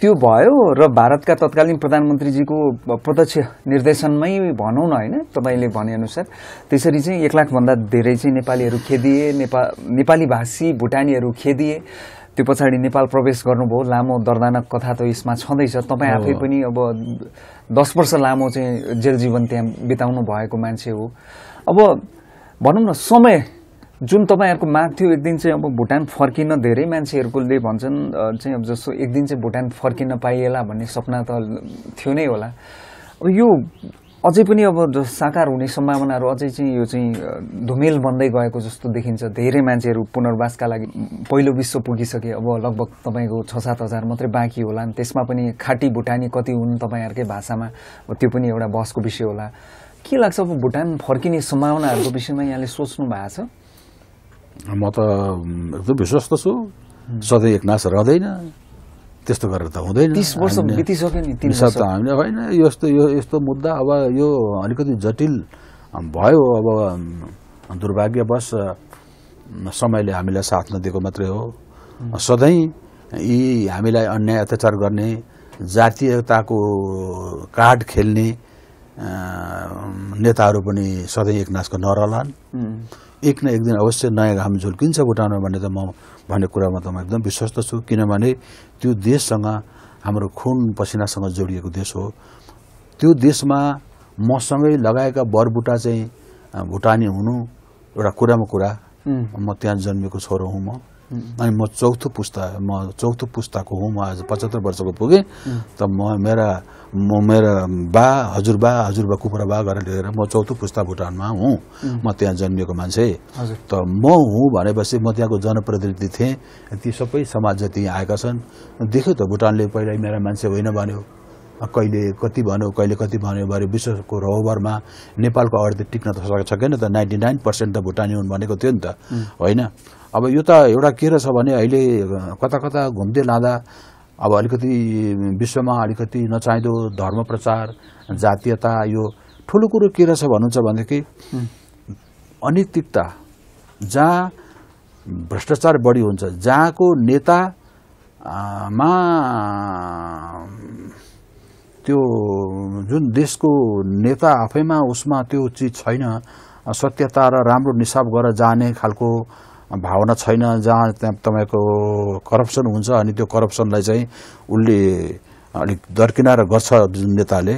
त्यो भयो र भारतका तत्कालीन प्रधानमन्त्रीजीको प्रत्यक्ष निर्देशनमै भनौँ न होइन तपाईँले भनेअनुसार त्यसरी चाहिँ एक लाखभन्दा धेरै चाहिँ नेपालीहरू खेदिए नेपा नेपाली भाषी भुटानीहरू खेदिए त्यो पछाडि नेपाल प्रवेश गर्नुभयो लामो दर्दानक कथा त यसमा छँदैछ तपाईँ आफै पनि अब दस वर्ष लामो चाहिँ जेल जीवन त्यहाँ बिताउनु भएको मान्छे हो अब भनौँ न समय जुन तपाईँहरूको माग थियो एक दिन चाहिँ अब भुटान फर्किन धेरै मान्छेहरूकोले भन्छन् चाहिँ अब जस्तो एक दिन चाहिँ भुटान फर्किन पाइएला भन्ने सपना त थियो नै होला अब यो अझै पनि अब साकार हुने सम्भावनाहरू अझै चाहिँ यो चाहिँ धुमेल बन्दै गएको जस्तो देखिन्छ धेरै मान्छेहरू पुनर्वासका लागि पहिलो विश्व पुगिसके अब लगभग तपाईँको छ सात हजार मात्रै बाँकी होला त्यसमा पनि खाटी भुटानी कति हुन् तपाईँहरूकै भाषामा त्यो पनि एउटा बसको विषय होला के लाग्छ अब भुटान फर्किने सम्भावनाहरूको विषयमा यहाँले सोच्नु भएको छ म त एकदम विश्वस्त छु सधैँ एकनाश रहँदैन त्यस्तो गरेर त हुँदैन तिस वर्ष बितिसक्यो नि वर्ष त हामीले होइन यस्तो यो यस्तो मुद्दा अब यो अलिकति जटिल भयो अब दुर्भाग्यवश समयले हामीलाई साथ नदिएको मात्रै हो सधैँ यी हामीलाई अन्याय अत्याचार गर्ने जातीयताको कार्ड खेल्ने नेताहरू पनि सधैँ एकनासको नरहलान् एक न एक दिन अवश्य नयाँ घाम झुल्किन्छ भुटानमा भन्ने त म भन्ने कुरामा त म एकदम विश्वस्त छु किनभने त्यो देशसँग हाम्रो खुन पसिनासँग जोडिएको देश हो त्यो देशमा मसँगै लगाएका बरबुटा चाहिँ भुटानी हुनु एउटा कुरामा कुरा म त्यहाँ जन्मेको छोरो हुँ म अनि म चौथो पुस्ता म चौथो पुस्ताको हुँ म आज पचहत्तर वर्षको पुगेँ त म मेरा म मेरा बा हजुरबा हजुरबा कुखुरा बा गरेर लिएर म चौथो पुस्ता भुटानमा हुँ म त्यहाँ जन्मिएको मान्छे त म हुँ भनेपछि म त्यहाँको जनप्रतिनिधि थिएँ ती सबै समाज जति आएका छन् देख्यो त भुटानले पहिला मेरा मान्छे होइन भन्यो कहिले कति भन्यो कहिले कति भन्यो भने विश्वको रोभरमा नेपालको टिक्न त सकेको छ कि त नाइन्टी नाइन पर्सेन्ट त भुटानी हुन् भनेको थियो नि त होइन अब यो त एउटा के रहेछ भने अहिले कता कता घुम्दै लाँदा अब अलिकति विश्वमा अलिकति नचाहिँदो धर्म प्रचार जातीयता यो ठुलो कुरो के रहेछ भन्नुहुन्छ भनेदेखि अनैतिकता जहाँ भ्रष्टाचार बढी हुन्छ जहाँको नेता मा त्यो जुन देशको नेता आफैमा उसमा त्यो चिज छैन सत्यता र राम्रो निसाब गरेर जाने खालको भावना छैन जहाँ त्यहाँ तपाईँको करप्सन हुन्छ अनि त्यो करप्सनलाई चाहिँ उसले अलिक दर्किनार गर्छ जुन नेताले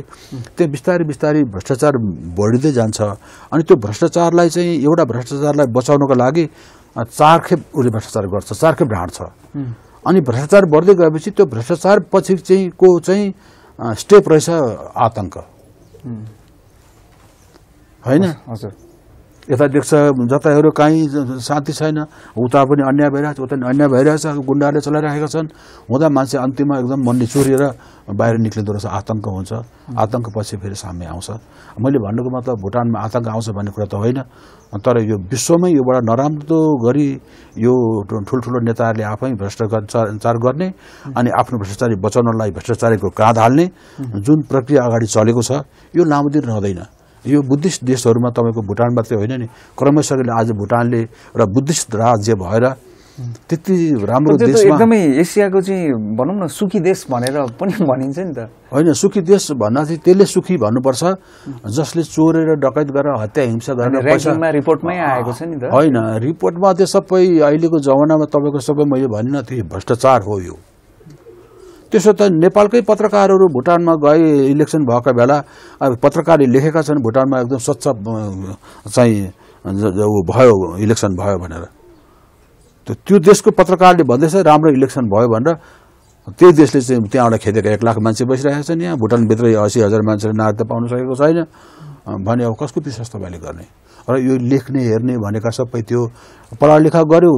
त्यो बिस्तारै बिस्तारै भ्रष्टाचार बढिँदै जान्छ अनि त्यो भ्रष्टाचारलाई चाहिँ एउटा भ्रष्टाचारलाई बचाउनको लागि चार खेप उसले भ्रष्टाचार गर्छ चार खेप ढाँड्छ अनि भ्रष्टाचार बढ्दै गएपछि त्यो भ्रष्टाचार पछि चाहिँ को चाहिँ स्टेप रहेछ आतङ्क होइन हजुर यता देख्छ जताहरू काहीँ शान्ति छैन उता पनि अन्याय भइरहेछ उता पनि अन्याय भइरहेछ गुन्डाहरूले चलाइरहेका छन् हुँदा मान्छे अन्तिममा एकदम मनले चुरिएर बाहिर निक्लिँदो रहेछ आतङ्क हुन्छ आतङ्क पछि फेरि साम्य आउँछ मैले भन्नुको मतलब भुटानमा आतङ्क आउँछ भन्ने कुरा त होइन तर यो विश्वमै यो बडा नराम्रो गरी यो ठुल्ठुलो नेताहरूले आफै भ्रष्टाचार गर्ने अनि आफ्नो भ्रष्टाचारी बचाउनलाई भ्रष्टाचारीको काँध हाल्ने जुन प्रक्रिया अगाडि चलेको छ यो लामो दिन रहँदैन यो बुद्धिस्ट देशहरूमा तपाईँको भुटान मात्रै होइन नि क्रमशःले आज भुटानले एउटा बुद्धिस्ट राज्य भएर त्यति राम्रो देश एकदमै एसियाको चाहिँ भनौँ न सुखी देश भनेर पनि भनिन्छ नि त होइन सुखी देश भन्दा चाहिँ त्यसले सुखी भन्नुपर्छ जसले चोरेर डकैत गरेर हत्या हिंसा गरेर रिपोर्टमै आएको छ नि त होइन रिपोर्टमा त्यो सबै अहिलेको जमानामा तपाईँको सबै मैले भनिनँ त्यो भ्रष्टाचार हो यो त्यसो त नेपालकै पत्रकारहरू भुटानमा गए इलेक्सन भएको बेला पत्रकारले लेखेका छन् भुटानमा एकदम स्वच्छ चाहिँ ऊ भयो इलेक्सन भयो भनेर त्यो देशको पत्रकारले भन्दैछ राम्रो इलेक्सन भयो भनेर त्यही देशले चाहिँ त्यहाँबाट खेदेका एक लाख मान्छे बसिरहेका छन् यहाँ भुटानभित्र असी हजार मान्छेले नागरिकता पाउन सकेको छैन भने अब कसको विश्वास तपाईँले गर्ने र यो लेख्ने हेर्ने भनेका सबै त्यो पढालेखा गर्यो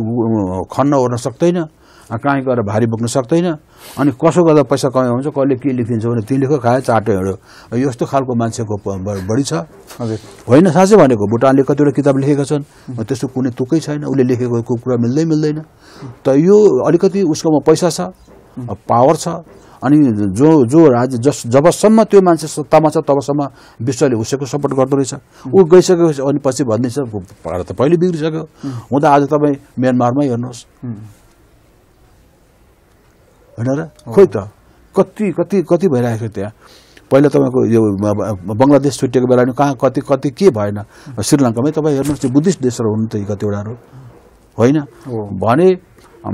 खन्न ओर्न सक्दैन कहीँ गएर भारी बोक्न सक्दैन अनि कसो गर्दा पैसा कमाइ हुन्छ कसले के लेखिदिन्छ भने त्यो लेख खायो चाटो हिँड्यो यस्तो खालको मान्छेको बढी छ होइन साँच्चै भनेको भुटानले कतिवटा किताब लेखेका छन् त्यस्तो कुनै तुकै छैन उसले लेखेको कुरा मिल्दै मिल्दैन त यो अलिकति उसकोमा पैसा छ पावर छ अनि जो जो राज्य जस जबसम्म त्यो मान्छे सत्तामा छ तबसम्म विश्वले उसैको सपोर्ट गर्दो रहेछ ऊ गइसकेपछि अनि पछि भन्दैछ भारत त पहिले बिग्रिसक्यो हुँदा आज तपाईँ म्यानमारमै हेर्नुहोस् होइन र खोइ त कति कति कति भइरहेको थियो त्यहाँ पहिला तपाईँको यो बङ्गलादेश छुटिएको बेला नि कहाँ कति कति के भएन श्रीलङ्कामै तपाईँ हेर्नुहोस् त्यो बुद्धिस्ट देशहरू हुनु त यी कतिवटाहरू होइन भने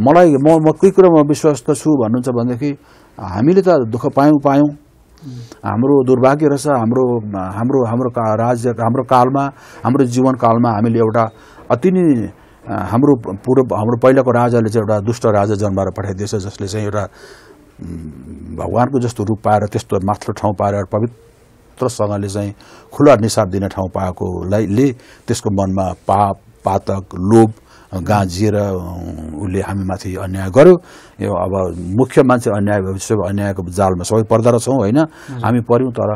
मलाई म म केही कुरामा त छु भन्नुहुन्छ भनेदेखि हामीले त दुःख पायौँ पायौँ हाम्रो दुर्भाग्य रहेछ हाम्रो हाम्रो हाम्रो राज्य हाम्रो कालमा हाम्रो जीवनकालमा हामीले एउटा अति नै हाम्रो पूर्व हाम्रो पहिलाको राजाले चाहिँ एउटा दुष्ट राजा जन्माएर पठाइदिएछ जसले चाहिँ एउटा भगवान्को जस्तो रूप पाएर त्यस्तो माथिल्लो ठाउँ पाएर पवित्रसँगले चाहिँ खुला निसाब दिने ठाउँ पाएकोलाई ले त्यसको मनमा पाप पातक लोभ गाँजिएर उसले हामीमाथि अन्याय गर्यो यो अब मुख्य मान्छे अन्याय भएपछि अन्यायको जालमा सबै पर्दो रहेछौँ होइन हामी पऱ्यौँ तर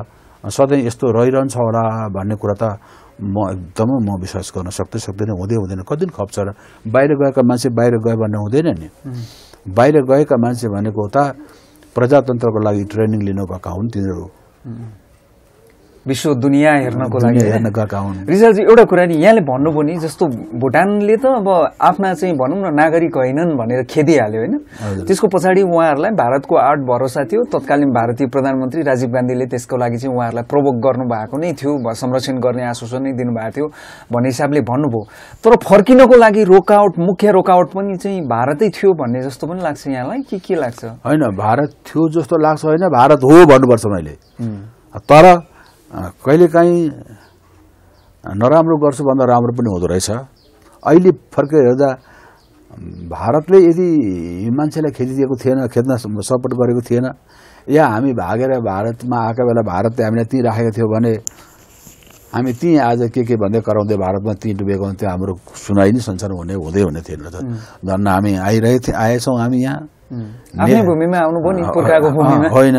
सधैँ यस्तो रहिरहन्छ होला भन्ने कुरा त म एकदमै म विश्वास गर्न सक्दै सक्दैन हुँदै हुँदैन कति दिन खप्छ र बाहिर गएका मान्छे बाहिर गयो भन्ने हुँदैन नि बाहिर गएका मान्छे भनेको त प्रजातन्त्रको लागि ट्रेनिङ लिनुभएका हुन् तिनीहरू विश्व दुनियाँ हेर्नको लागि हेर्न रिजालजी एउटा कुरा नि यहाँले भन्नुभयो नि जस्तो भुटानले त अब आफ्ना चाहिँ भनौँ न नागरिक होइनन् भनेर खेदिहाल्यो होइन त्यसको पछाडि उहाँहरूलाई भारतको आठ भरोसा थियो तत्कालीन भारतीय प्रधानमन्त्री राजीव गान्धीले त्यसको लागि चाहिँ उहाँहरूलाई प्रवोक गर्नुभएको नै थियो संरक्षण गर्ने आश्वासन नै दिनुभएको थियो भन्ने हिसाबले भन्नुभयो तर फर्किनको लागि रोकआउट मुख्य रोकआउट पनि चाहिँ भारतै थियो भन्ने जस्तो पनि लाग्छ यहाँलाई के के लाग्छ होइन भारत थियो जस्तो लाग्छ होइन भारत हो भन्नुपर्छ मैले तर कहिलेकाहीँ नराम्रो गर्छु भन्दा राम्रो पनि हुँदो रहेछ अहिले फर्केर हेर्दा भारतले यदि मान्छेलाई खेदिदिएको थिएन खेद्न सपोर्ट गरेको थिएन या हामी भागेर भारतमा आएको बेला भारतले हामीलाई त्यहीँ राखेको थियो भने हामी ती आज के के भन्दै कराउँदै भारतमा ती डुबेको हुन्थ्यो हाम्रो सुनाइ नै संसार हुने हुँदै हुने थिएन त झन् हामी आइरहेको आएछौँ हामी यहाँ होइन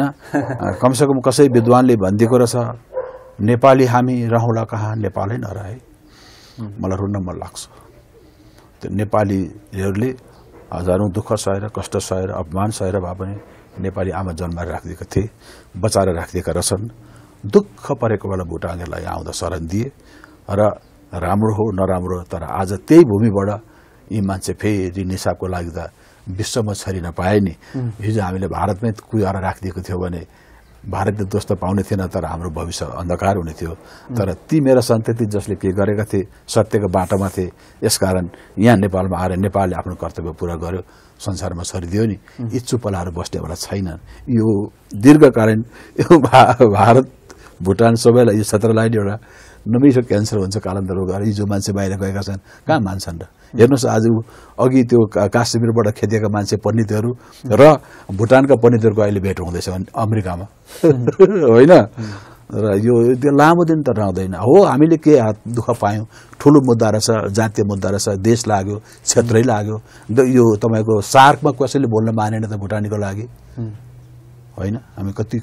कमसेकम कसै विद्वानले भनिदिएको रहेछ नेपाली हामी रहँला कहाँ नेपालै नरहे मलाई रुन्न मन लाग्छ त्यो नेपालीहरूले हजारौँ दुःख सहेर कष्ट सहेर अपमान सहेर भए पनि नेपाली आमा जन्माएर राखिदिएका थिए बचाएर राखिदिएका रहेछन् दुःख परेको बेला भुटानेलाई आउँदा शरण दिए र राम्रो हो नराम्रो तर आज त्यही भूमिबाट यी मान्छे फेरि निसाबको लागि त विश्वमा छरिन पाए नि हिजो हामीले भारतमै कुएर राखिदिएको थियो भने भारतले दोस्त पाउने थिएन तर हाम्रो भविष्य अन्धकार हुने थियो तर ती मेरा सन्तति जसले के गरेका थिए सत्यको बाटोमा थिए यसकारण यहाँ नेपालमा आएर नेपालले आफ्नो कर्तव्य पुरा गर्यो संसारमा सरिदियो नि यी चुपलाहरू बस्नेवाला छैन यो दीर्घकालीन यो भारत भुटान सबैलाई यो क्षेत्रलाई एउटा नबिसो क्यान्सर हुन्छ कालान्तर रोगहरू हिजो मान्छे बाहिर गएका छन् कहाँ मान्छन् र हेर्नुहोस् आज अघि त्यो काश्मीरबाट खेदिएका मान्छे पण्डितहरू र भुटानका पण्डितहरूको अहिले भेट हुँदैछ अमेरिकामा होइन र यो त्यो लामो दिन त रहँदैन हो हामीले के हात दुःख पायौँ ठुलो मुद्दा रहेछ जातीय मुद्दा रहेछ देश लाग्यो क्षेत्रै लाग्यो यो तपाईँको सार्कमा कसैले बोल्न मानेन त भुटानीको लागि होइन हामी कति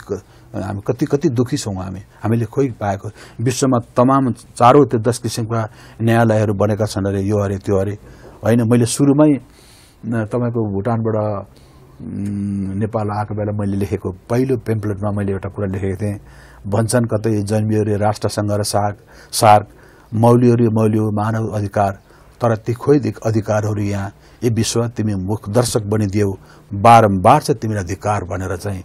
हामी कति कति दुःखी छौँ हामी हामीले खोइ पाएको विश्वमा तमाम चारौँ त्यो दस किसिमका न्यायालयहरू बनेका छन् अरे यो अरे त्यो अरे होइन मैले सुरुमै तपाईँको भुटानबाट नेपाल आएको बेला मैले लेखेको पहिलो पेम्पलेटमा मैले एउटा कुरा लेखेको थिएँ भन्छन् कतै जन्मियो अरे राष्ट्रसङ्घ र सार्क सार्क मौलियो अरे मौलियो मानव अधिकार तर ती खोइ अधिकारहरू यहाँ ए विश्व तिमी मुख दर्शक बनिदियौ बारम्बार छ तिमीलाई अधिकार भनेर चाहिँ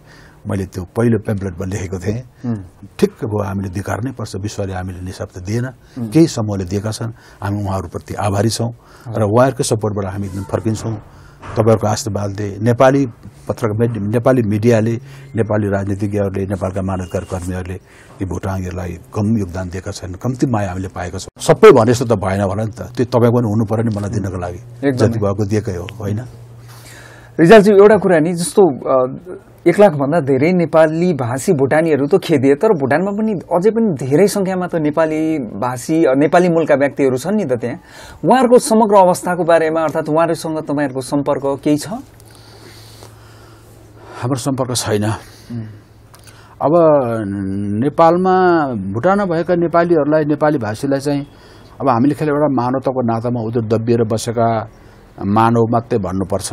मैले त्यो पहिलो पेम्पलेटमा लेखेको थिएँ ठिक्क भयो हामीले दिकार नै पर्छ विश्वले हामीले निशब्द दिएन केही समूहले दिएका छन् हामी उहाँहरूप्रति आभारी छौँ र उहाँहरूकै सपोर्टबाट हामी एकदम फर्किन्छौँ तपाईँहरूको आशीर्वादले नेपाली पत्रकार नेपाली मिडियाले नेपाली राजनीतिज्ञहरूले नेपालका मानवकार कर्मीहरूले यी भुटाङहरूलाई कम योगदान दिएका छन् कम्ती माया हामीले पाएका छौँ सबै भने जस्तो त भएन होला नि त त्यो तपाईँको पनि हुनु पऱ्यो नि मलाई दिनको लागि जति भएको दिएकै होइन रिजालजी एउटा कुरा नि जस्तो एक लाखभन्दा धेरै नेपाली भाषी भुटानीहरू त खेदिए तर भुटानमा पनि अझै पनि धेरै सङ्ख्यामा त नेपाली भाषी नेपाली मूलका व्यक्तिहरू छन् नि त त्यहाँ उहाँहरूको समग्र अवस्थाको बारेमा अर्थात् उहाँहरूसँग तपाईँहरूको सम्पर्क केही छ हाम्रो सम्पर्क छैन अब नेपालमा भुटानमा भएका नेपालीहरूलाई नेपाली भाषीलाई चाहिँ अब हामीले खेल एउटा मानवताको नातामा उनीहरू दबिएर बसेका मानव मात्रै भन्नुपर्छ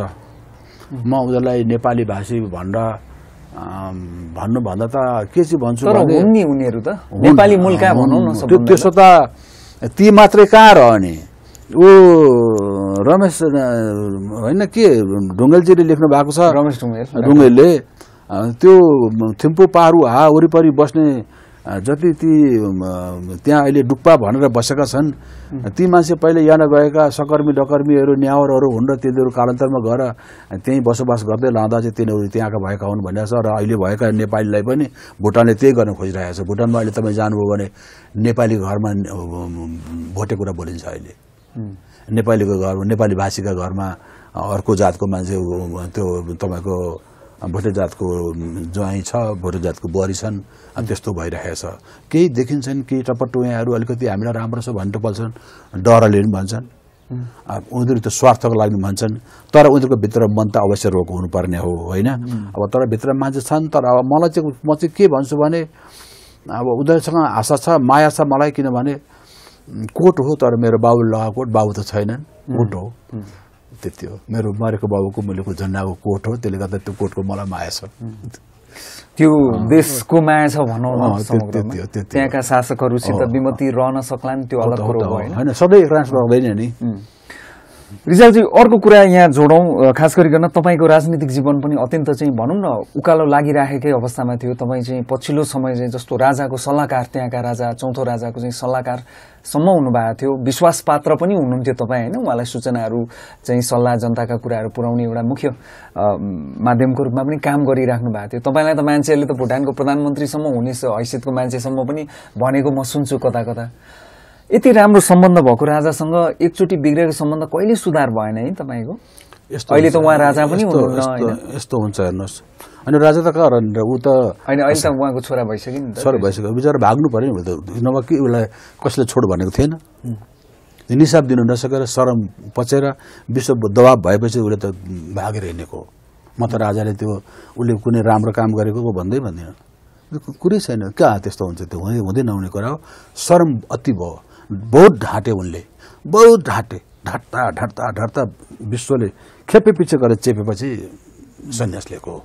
म उनीहरूलाई नेपाली भाषी भनेर भन्नुभन्दा त के चाहिँ भन्छु उनीहरू त नेपाली मूलका भनौँ न त्यसो त ती मात्रै कहाँ रहने ऊ रमेश होइन के ढुङ्गेलजीले लेख्नु भएको छ रमेश ढुङ्गेल ढुङ्गेलले त्यो थिम्पू पारु हा वरिपरि बस्ने जति ती त्यहाँ अहिले डुक्पा भनेर बसेका छन् ती मान्छे पहिले यहाँ गएका सकर्मी डकर्मीहरू न्यावरहरू हुन् र तिनीहरू कालान्तरमा गएर त्यहीँ बसोबास गर्दै लाँदा चाहिँ तिनीहरू त्यहाँका भएका हुन् भनेको छ र अहिले भएका नेपालीलाई पनि भुटानले त्यही गर्न खोजिरहेको छ भुटानमा अहिले तपाईँ जानुभयो भने नेपाली घरमा भोटे कुरा बोलिन्छ अहिले नेपालीको घर नेपाली भाषीका घरमा अर्को जातको मान्छे त्यो तपाईँको भोटे जातको ज्वाइँ छ भोटे जातको बुहारी छन् अनि त्यस्तो भइरहेको छ केही देखिन्छन् केही यहाँहरू अलिकति हामीलाई राम्रो छ भन्नु पल्छन् डरले पनि भन्छन् उनीहरू त्यो स्वार्थको लागि भन्छन् तर उनीहरूको भित्र मन त अवश्य रोग हुनुपर्ने हो होइन अब तर भित्र मान्छे छन् तर अब मलाई चाहिँ म चाहिँ के भन्छु भने अब उनीहरूसँग आशा छ माया छ मलाई किनभने कोट हो तर मेरो बाबु लगाएको कोट बाबु त छैनन् कोट हो त्यो मेरो मरेको बाबुको मुलेको झन्डाको कोट हो त्यसले गर्दा त्यो कोटको मलाई माया छ त्यो देशको माया छ भनौँ न त्यहाँका शासकहरूसित विमति रहन सक्ला त्यो अलग होइन सधैँ एकराश रहँदैन नि रिजालजी अर्को कुरा यहाँ जोडौँ खास गरिकन तपाईँको राजनीतिक जीवन पनि अत्यन्त चाहिँ भनौँ न उकालो लागिराखेकै अवस्थामा थियो तपाईँ चाहिँ पछिल्लो समय चाहिँ जस्तो राजाको सल्लाहकार त्यहाँका राजा चौथो राजाको चाहिँ सल्लाहकारसम्म हुनुभएको थियो विश्वास पात्र पनि हुनुहुन्थ्यो तपाईँ होइन उहाँलाई सूचनाहरू चाहिँ सल्लाह जनताका कुराहरू पुर्याउने एउटा मुख्य माध्यमको रूपमा पनि काम गरिराख्नु भएको थियो तपाईँलाई त मान्छेहरूले त भुटानको प्रधानमन्त्रीसम्म हुने हैसियतको मान्छेसम्म पनि भनेको म सुन्छु कता कता यति राम्रो सम्बन्ध भएको राजासँग एकचोटि बिग्रेको सम्बन्ध कहिले सुधार भएन है तपाईँको अहिले त उहाँ राजा पनि यस्तो हुन्छ हेर्नुहोस् अनि राजा त कहाँ र ऊ त होइन अहिले त उहाँको छोरा भइसक्यो नि छोरा भइसक्यो बिचरा भाग्नु पऱ्यो नि त नभए कि उसलाई कसले छोड भनेको थिएन निसाब दिनु नसकेर शरम पचेर विश्व दबाब भएपछि उसले त भागेर हिँडेको म त राजाले त्यो उसले कुनै राम्रो काम गरेको पो भन्दै भन्दिनँ कुरै छैन कहाँ त्यस्तो हुन्छ त्यो हुँदै हुँदै नहुने कुरा हो शरम अति भयो बहुत ढाँटे उनले बहुत ढाँटे ढाट्दा ढाट्दा ढाट्दा विश्वले खेपे पिच्छे गरेर चेपेपछि सन्यास लिएको हो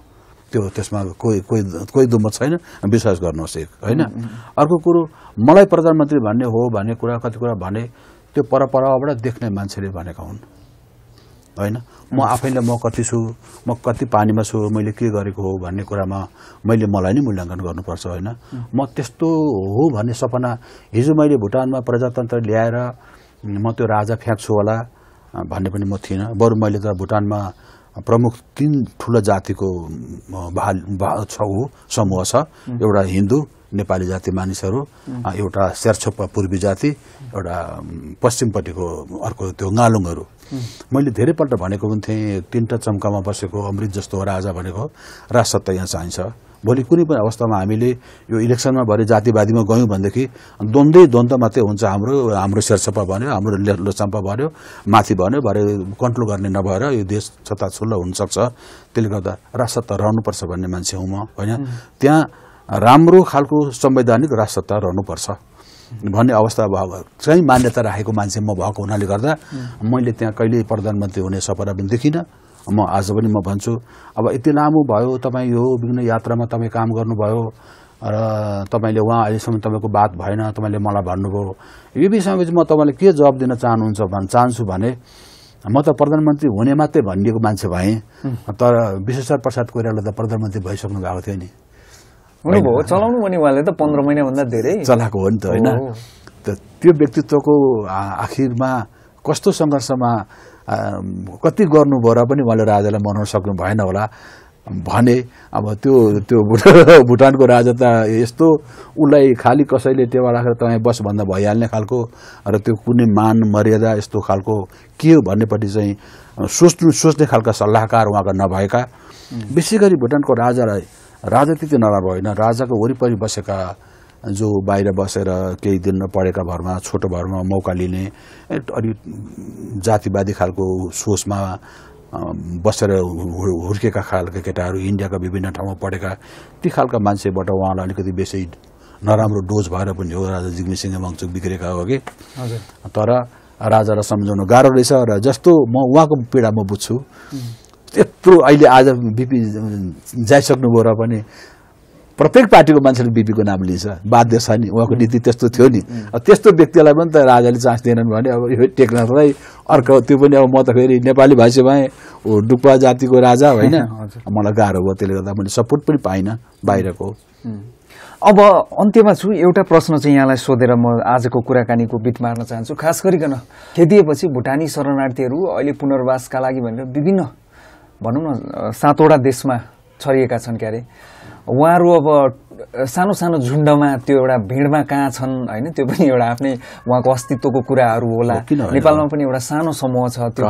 त्यो त्यसमा कोही कोही कोही दुमत छैन विश्वास गर्नुहोस् एक होइन अर्को कुरो मलाई प्रधानमन्त्री भन्ने हो भन्ने कुरा कति कुरा भने त्यो परपराबाट देख्ने मान्छेले भनेका हुन् होइन म आफैले म कति छु म कति पानीमा छु मैले के गरेको हो भन्ने कुरामा मैले मलाई नै मूल्याङ्कन गर्नुपर्छ होइन म त्यस्तो हो भन्ने सपना हिजो मैले भुटानमा प्रजातन्त्र ल्याएर म त्यो राजा फ्याँक्छु होला भन्ने पनि म थिइनँ बरु मैले त भुटानमा प्रमुख तिन ठुलो जातिको भाल भा छ समूह छ एउटा हिन्दू नेपाली जाति मानिसहरू एउटा शेर्छोप पूर्वी जाति एउटा पश्चिमपट्टिको अर्को त्यो गालुङहरू मैले धेरैपल्ट भनेको पनि थिएँ तिनवटा चम्कामा बसेको अमृत जस्तो राजा भनेको राजसत्ता यहाँ चाहिन्छ भोलि कुनै पनि अवस्थामा हामीले यो इलेक्सनमा भरे जातिवादीमा गयौँ भनेदेखि द्वन्द्वै द्वन्द्व मात्रै हुन्छ हाम्रो हाम्रो शेर्सपा भन्यो हाम्रो लोचाम्पा भन्यो माथि भन्यो भरे कन्ट्रोल गर्ने नभएर यो देश छुल्लो हुनसक्छ त्यसले गर्दा राजसत्ता रहनुपर्छ भन्ने मान्छे हुँ म होइन त्यहाँ राम्रो खालको संवैधानिक राजसत्ता रहनुपर्छ भन्ने अवस्था भयो चाहिँ मान्यता राखेको मान्छे म भएको हुनाले गर्दा मैले त्यहाँ कहिले प्रधानमन्त्री हुने सपना पनि देखिनँ म आज पनि म भन्छु अब यति लामो भयो तपाईँ यो विभिन्न यात्रामा तपाईँ काम गर्नुभयो र तपाईँले उहाँ अहिलेसम्म तपाईँको बात भएन तपाईँले मलाई भन्नुभयो यो विषयमा चाहिँ म तपाईँलाई के जवाब दिन चाहनुहुन्छ भन् चाहन्छु भने म त प्रधानमन्त्री हुने मात्रै भनिएको मान्छे भएँ तर विश्वेश्वर प्रसाद कोइराला त प्रधानमन्त्री भइसक्नु भएको थियो नि हुनुभयो चलाउनु भने उहाँले त पन्ध्र महिनाभन्दा धेरै चलाएको हो नि त होइन त्यो व्यक्तित्वको आखिरमा कस्तो सङ्घर्षमा कति गर्नुभयो र पनि उहाँले राजालाई मनाउन सक्नु भएन होला भने अब त्यो त्यो भुटानको राजा त यस्तो उसलाई खालि कसैले टेवा राखेर तपाईँ बस भन्दा भइहाल्ने खालको र त्यो कुनै मान मर्यादा यस्तो खालको के हो भन्नेपट्टि चाहिँ सोच्नु सोच्ने खालका सल्लाहकार उहाँका नभएका विशेष गरी भुटानको राजालाई राजा त्यति नराम्रो होइन राजाको वरिपरि बसेका जो बाहिर बसेर केही दिन पढेका भरमा छोटो भरमा मौका लिने अलिक जातिवादी खालको सोचमा बसेर हुर्केका खालका केटाहरू इन्डियाका विभिन्न ठाउँमा पढेका ती खालका मान्छेबाट उहाँलाई अलिकति बेसी नराम्रो डोज भएर पनि हो राजा जिग्मी सिंह मङचुक बिग्रेका हो कि तर राजालाई सम्झाउनु गाह्रो रहेछ र जस्तो म उहाँको पीडा म बुझ्छु त्यत्रो अहिले आज बिपी जाइसक्नुभयो र पनि प्रत्येक पार्टीको मान्छेले बिपीको नाम लिन्छ बाध्य छ नि उहाँको नीति त्यस्तो थियो नि त्यस्तो व्यक्तिलाई पनि त राजाले चान्स दिएनन् भने अब यो टेकनाथलाई अर्को त्यो पनि अब म त फेरि नेपाली भाषी भएँ ऊ डुक्पा जातिको राजा होइन मलाई गाह्रो भयो त्यसले गर्दा मैले सपोर्ट पनि पाइनँ बाहिरको अब अन्त्यमा छु एउटा प्रश्न चाहिँ यहाँलाई सोधेर म आजको कुराकानीको बिट मार्न चाहन्छु खास गरिकन खेदिएपछि भुटानी शरणार्थीहरू अहिले पुनर्वासका लागि भनेर विभिन्न भनौँ न सातवटा देशमा छरिएका छन् क्यारे उहाँहरू अब सानो सानो झुन्डमा त्यो एउटा भिडमा कहाँ छन् होइन त्यो पनि एउटा आफ्नै उहाँको अस्तित्वको कुराहरू होला नेपालमा पनि एउटा सानो समूह छ त्यो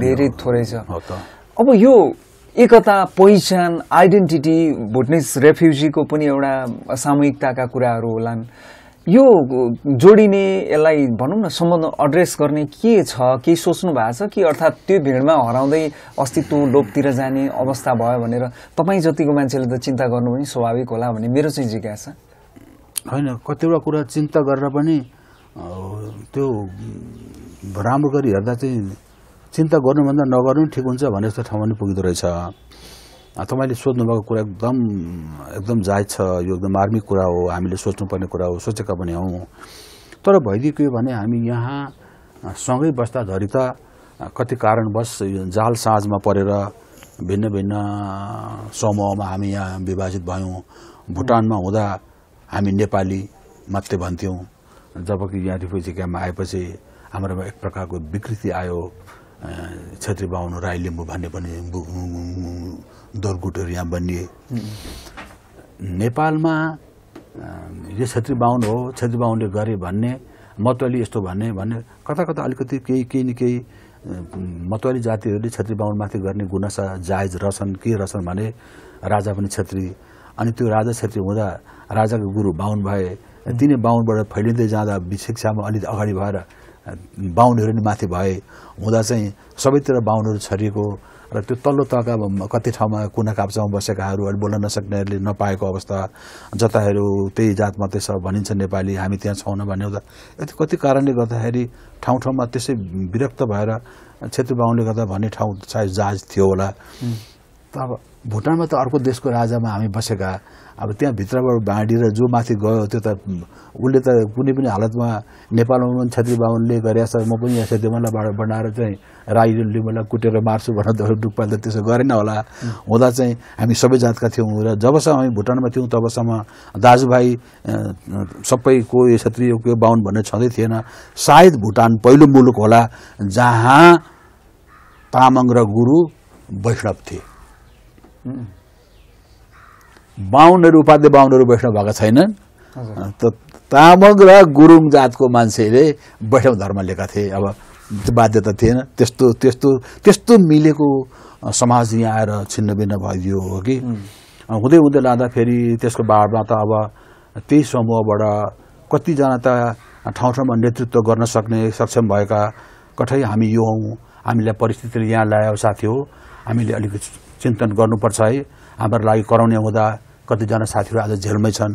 धेरै थोरै छ अब यो एकता पहिचान आइडेन्टिटी भुटनिस रेफ्युजीको पनि एउटा सामूहिकताका कुराहरू होलान् यो जोडिने यसलाई भनौँ न सम्बन्ध अड्रेस गर्ने के छ के सोच्नु भएको छ कि अर्थात् त्यो भिडमा हराउँदै अस्तित्व लोपतिर जाने अवस्था भयो भनेर तपाईँ जतिको मान्छेले त चिन्ता गर्नु पनि स्वाभाविक होला भन्ने मेरो चाहिँ जिज्ञासा होइन कतिवटा कुरा चिन्ता गरेर पनि त्यो राम्रो गरी हेर्दा चाहिँ चिन्ता गर्नुभन्दा नगर्नु ठिक हुन्छ भने जस्तो ठाउँमा पनि पुग्दो रहेछ तपाईँले सोध्नुभएको कुरा एकदम एकदम जायज छ यो एकदम आर्मिक कुरा हो हामीले सोच्नुपर्ने कुरा हो सोचेका पनि हौँ तर भइदियो के भने हामी यहाँ सँगै बस्दाधरि त कति कारणवश जाल साँझमा परेर भिन्न भिन्न समूहमा हामी यहाँ विभाजित भयौँ भुटानमा हुँदा हामी नेपाली मात्रै भन्थ्यौँ जबकि यहाँ रिफ्युजी क्याम्पमा आएपछि हाम्रोमा एक प्रकारको विकृति आयो छेत्री बाहुन राई लिम्बू भन्ने पनि दलकुटहरू यहाँ बनिए नेपालमा यो छेत्री बाहुन हो छेत्री बाहुनले गरे भन्ने मतवाली यस्तो भन्ने भन्ने कता कता अलिकति केही केही न केही मतवाली जातिहरूले छेत्री बाहुनमाथि गर्ने गुनासा जायज रहेछन् के रहेछन् भने राजा पनि छेत्री अनि त्यो राजा छेत्री हुँदा राजाको गुरु बाहुन भए तिनै बाहुनबाट फैलिँदै जाँदा शिक्षामा अलिक अगाडि भएर बाहुनहरू नि माथि भए हुँदा चाहिँ सबैतिर बाहुनहरू छरिएको र त्यो तल्लो तहका कति ठाउँमा कुना काप्चामा बसेकाहरू अहिले बोल्न नसक्नेहरूले नपाएको अवस्था जताहरू त्यही जात मात्रै छ भनिन्छ नेपाली हामी त्यहाँ छौँ न हुँदा यति कति कारणले गर्दाखेरि ठाउँ ठाउँमा त्यसै विरक्त भएर क्षेत्र बाहुनले गर्दा भन्ने ठाउँ सायद जहाज थियो होला अब भुटानमा त अर्को देशको राजामा हामी बसेका अब त्यहाँभित्रबाट बाँडिएर जो माथि गयो त्यो त उसले त कुनै पनि हालतमा नेपालमा पनि छेत्री बाहुनले गरे छ म पनि यहाँ छेत्रीमालाई बाहुनलाई बनाएर चाहिँ राईले मलाई कुटेर मार्छु भनेर डुक्पाल त त्यसो गरेन होला हुँदा चाहिँ हामी सबै जातका थियौँ र जबसम्म हामी भुटानमा थियौँ तबसम्म दाजुभाइ सबैको यो छेत्री को बाहुन भन्ने छँदै थिएन सायद भुटान पहिलो मुलुक होला जहाँ तामाङ र गुरु वैष्णव थिए बाहुनहरू उपाध्य बाहुनहरू वैष्णव भएका छैनन् त तामाङ र गुरुङ जातको मान्छेले वैष्णव धर्म लिएका थिए अब बाध्यता थिएन त्यस्तो त्यस्तो त्यस्तो मिलेको समाज यहाँ आएर छिन्नभिन्न भइदियो हो कि हुँदै हुँदै लाँदा फेरि त्यसको बाढमा त अब त्यही समूहबाट कतिजना त ठाउँ ठाउँमा नेतृत्व गर्न सक्ने सक्षम भएका कठै हामी यो हौँ हामीलाई परिस्थितिले यहाँ ल्यायो साथी हो हामीले अलिकति चिन्तन गर्नुपर्छ है हाम्रो लागि कराउने हुँदा कतिजना साथीहरू आज झेलमै छन्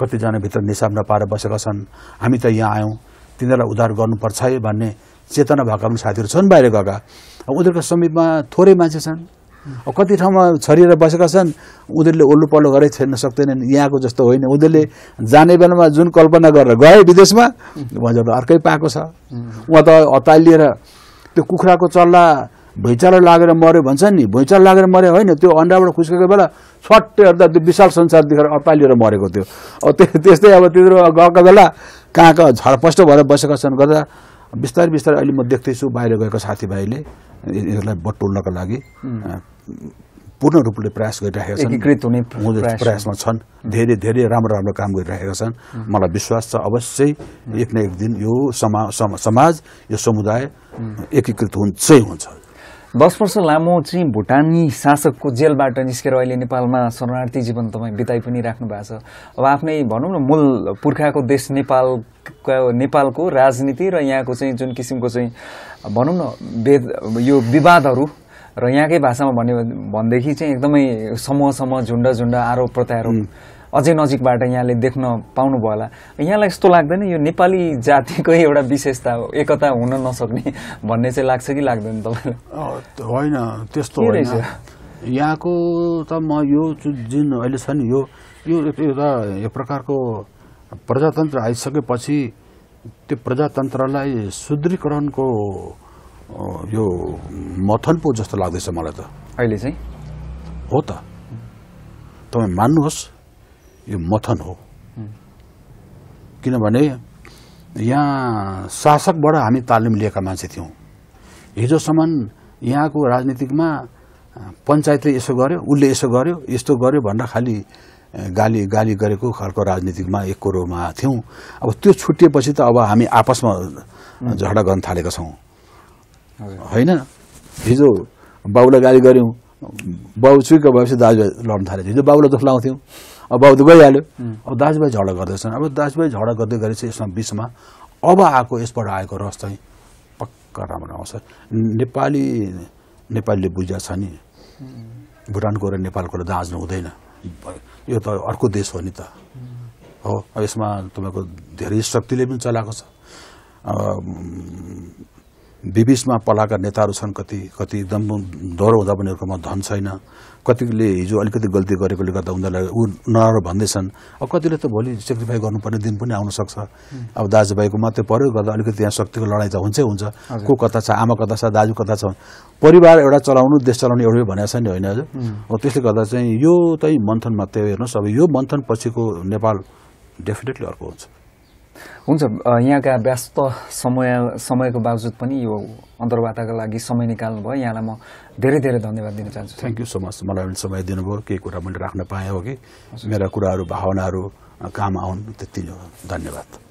कतिजना भित्र निसाब नपाएर बसेका छन् हामी त यहाँ आयौँ तिनीहरूलाई उद्धार गर्नुपर्छ है भन्ने चेतना भएका पनि साथीहरू छन् बाहिर गएका उनीहरूको समीपमा थोरै मान्छे छन् कति ठाउँमा छरिएर बसेका छन् उनीहरूले ओल्लो पल्लो गरेर छेर्न सक्दैनन् यहाँको जस्तो होइन उनीहरूले जाने बेलामा जुन कल्पना गरेर गए विदेशमा भन्छ अर्कै पाएको छ उहाँ त हतालिएर त्यो कुखुराको चल्ला भुइँचालो लागेर मऱ्यो भन्छ नि भुइँचालो लागेर मऱ्यो होइन त्यो अन्डाबाट खुस्केको बेला छट्टे हेर्दा त्यो विशाल संसार देखेर अत्तालिएर मरेको थियो त्यो त्यस्तै अब त्यत्रो गएको बेला कहाँ कहाँ झडपष्ट भएर बसेका छन् गर्दा बिस्तारै बिस्तारै अहिले म देख्दैछु बाहिर गएको साथीभाइले यिनीहरूलाई बटुल्नको लागि पूर्ण रूपले प्रयास गरिरहेका छन् हुने प्रयासमा छन् धेरै धेरै राम्रो राम्रो काम गरिरहेका छन् मलाई विश्वास छ अवश्य एक न एक दिन यो समाज समा, समाज यो समुदाय एकीकृत हुन्छै हुन्छ दस वर्ष लामो चाहिँ भुटानी शासकको जेलबाट निस्केर अहिले नेपालमा शरणार्थी जीवन तपाईँ बिताइ पनि राख्नु भएको छ अब आफ्नै भनौँ न मूल पुर्खाको देश नेपाल नेपालको राजनीति र यहाँको चाहिँ जुन किसिमको चाहिँ भनौँ न भेद यो विवादहरू र यहाँकै भाषामा भन्यो भनेदेखि चाहिँ एकदमै समूहसम्म झुन्ड झुन्ड आरोप प्रत्यारोप अझै नजिकबाट यहाँले देख्न पाउनुभयो होला यहाँलाई यस्तो लाग्दैन यो नेपाली जातिकै एउटा विशेषता एकता हुन नसक्ने भन्ने चाहिँ लाग्छ कि लाग्दैन तपाईँलाई होइन त्यस्तो रहेछ यहाँको त म यो जुन अहिले छ नि यो यो एउटा यो प्रकारको प्रजातन्त्र आइसकेपछि त्यो प्रजातन्त्रलाई सुदृढीकरणको यो मथन पो जस्तो लाग्दैछ मलाई त अहिले चाहिँ हो त तपाईँ मान्नुहोस् यो मथन हो किनभने यहाँ शासकबाट हामी तालिम लिएका मान्छे थियौँ हिजोसम्म यहाँको राजनीतिकमा पञ्चायतले यसो गर्यो उसले यसो गर्यो यस्तो गर्यो भनेर खालि गाली गाली गरेको खालको राजनीतिमा एक कुरोमा थियौँ अब त्यो छुटिएपछि त अब हामी आपसमा झगडा गर्न थालेका छौँ होइन हिजो बाउलाई गाली गऱ्यौँ बाउ चुकेको भएपछि दाजु लड्नु थालेको हिजो बाउलाई दुख लाउँथ्यौँ अब अब गइहाल्यो अब दाजुभाइ झगडा गर्दैछन् अब दाजुभाइ झगडा गर्दै गरेपछि यसमा बिचमा अब आएको यसबाट आएको रस चाहिँ पक्का राम्रो आउँछ नेपाली नेपालीले बुझ्या छ नि भुटानको र नेपालको दाजु दाँच्नु हुँदैन यो त अर्को देश हो नि त हो यसमा तपाईँको धेरै शक्तिले पनि चलाएको छ बिबिचमा पलाएका नेताहरू छन् कति कति एकदम डह्रो हुँदा पनि उनीहरूकोमा धन छैन कतिले हिजो अलिकति गल्ती गरेकोले गर्दा उनीहरूलाई ऊ नराम्रो भन्दैछन् अब कतिले त भोलि सेक्रिफाई गर्नुपर्ने दिन पनि आउन सक्छ अब दाजुभाइको मात्रै पऱ्यो गर्दा अलिकति यहाँ शक्तिको लडाइँ त हुन्छै हुन्छ को कता छ आमा कता छ दाजु कता छ परिवार एउटा चलाउनु देश चलाउनु एउटै भनेको छ नि होइन हजुर अब त्यसले गर्दा चाहिँ यो चाहिँ मन्थन मात्रै हेर्नुहोस् अब यो मन्थन पछिको नेपाल डेफिनेटली अर्को हुन्छ हुन्छ यहाँका व्यस्त समय समयको बावजुद पनि यो अन्तर्वार्ताको लागि समय निकाल्नु भयो यहाँलाई म धेरै धेरै धन्यवाद दिन चाहन्छु थ्याङ्क यू सो मच मलाई पनि समय दिनुभयो केही कुरा मैले राख्न पाएँ हो कि मेरा कुराहरू भावनाहरू काम आउन् त्यति हो धन्यवाद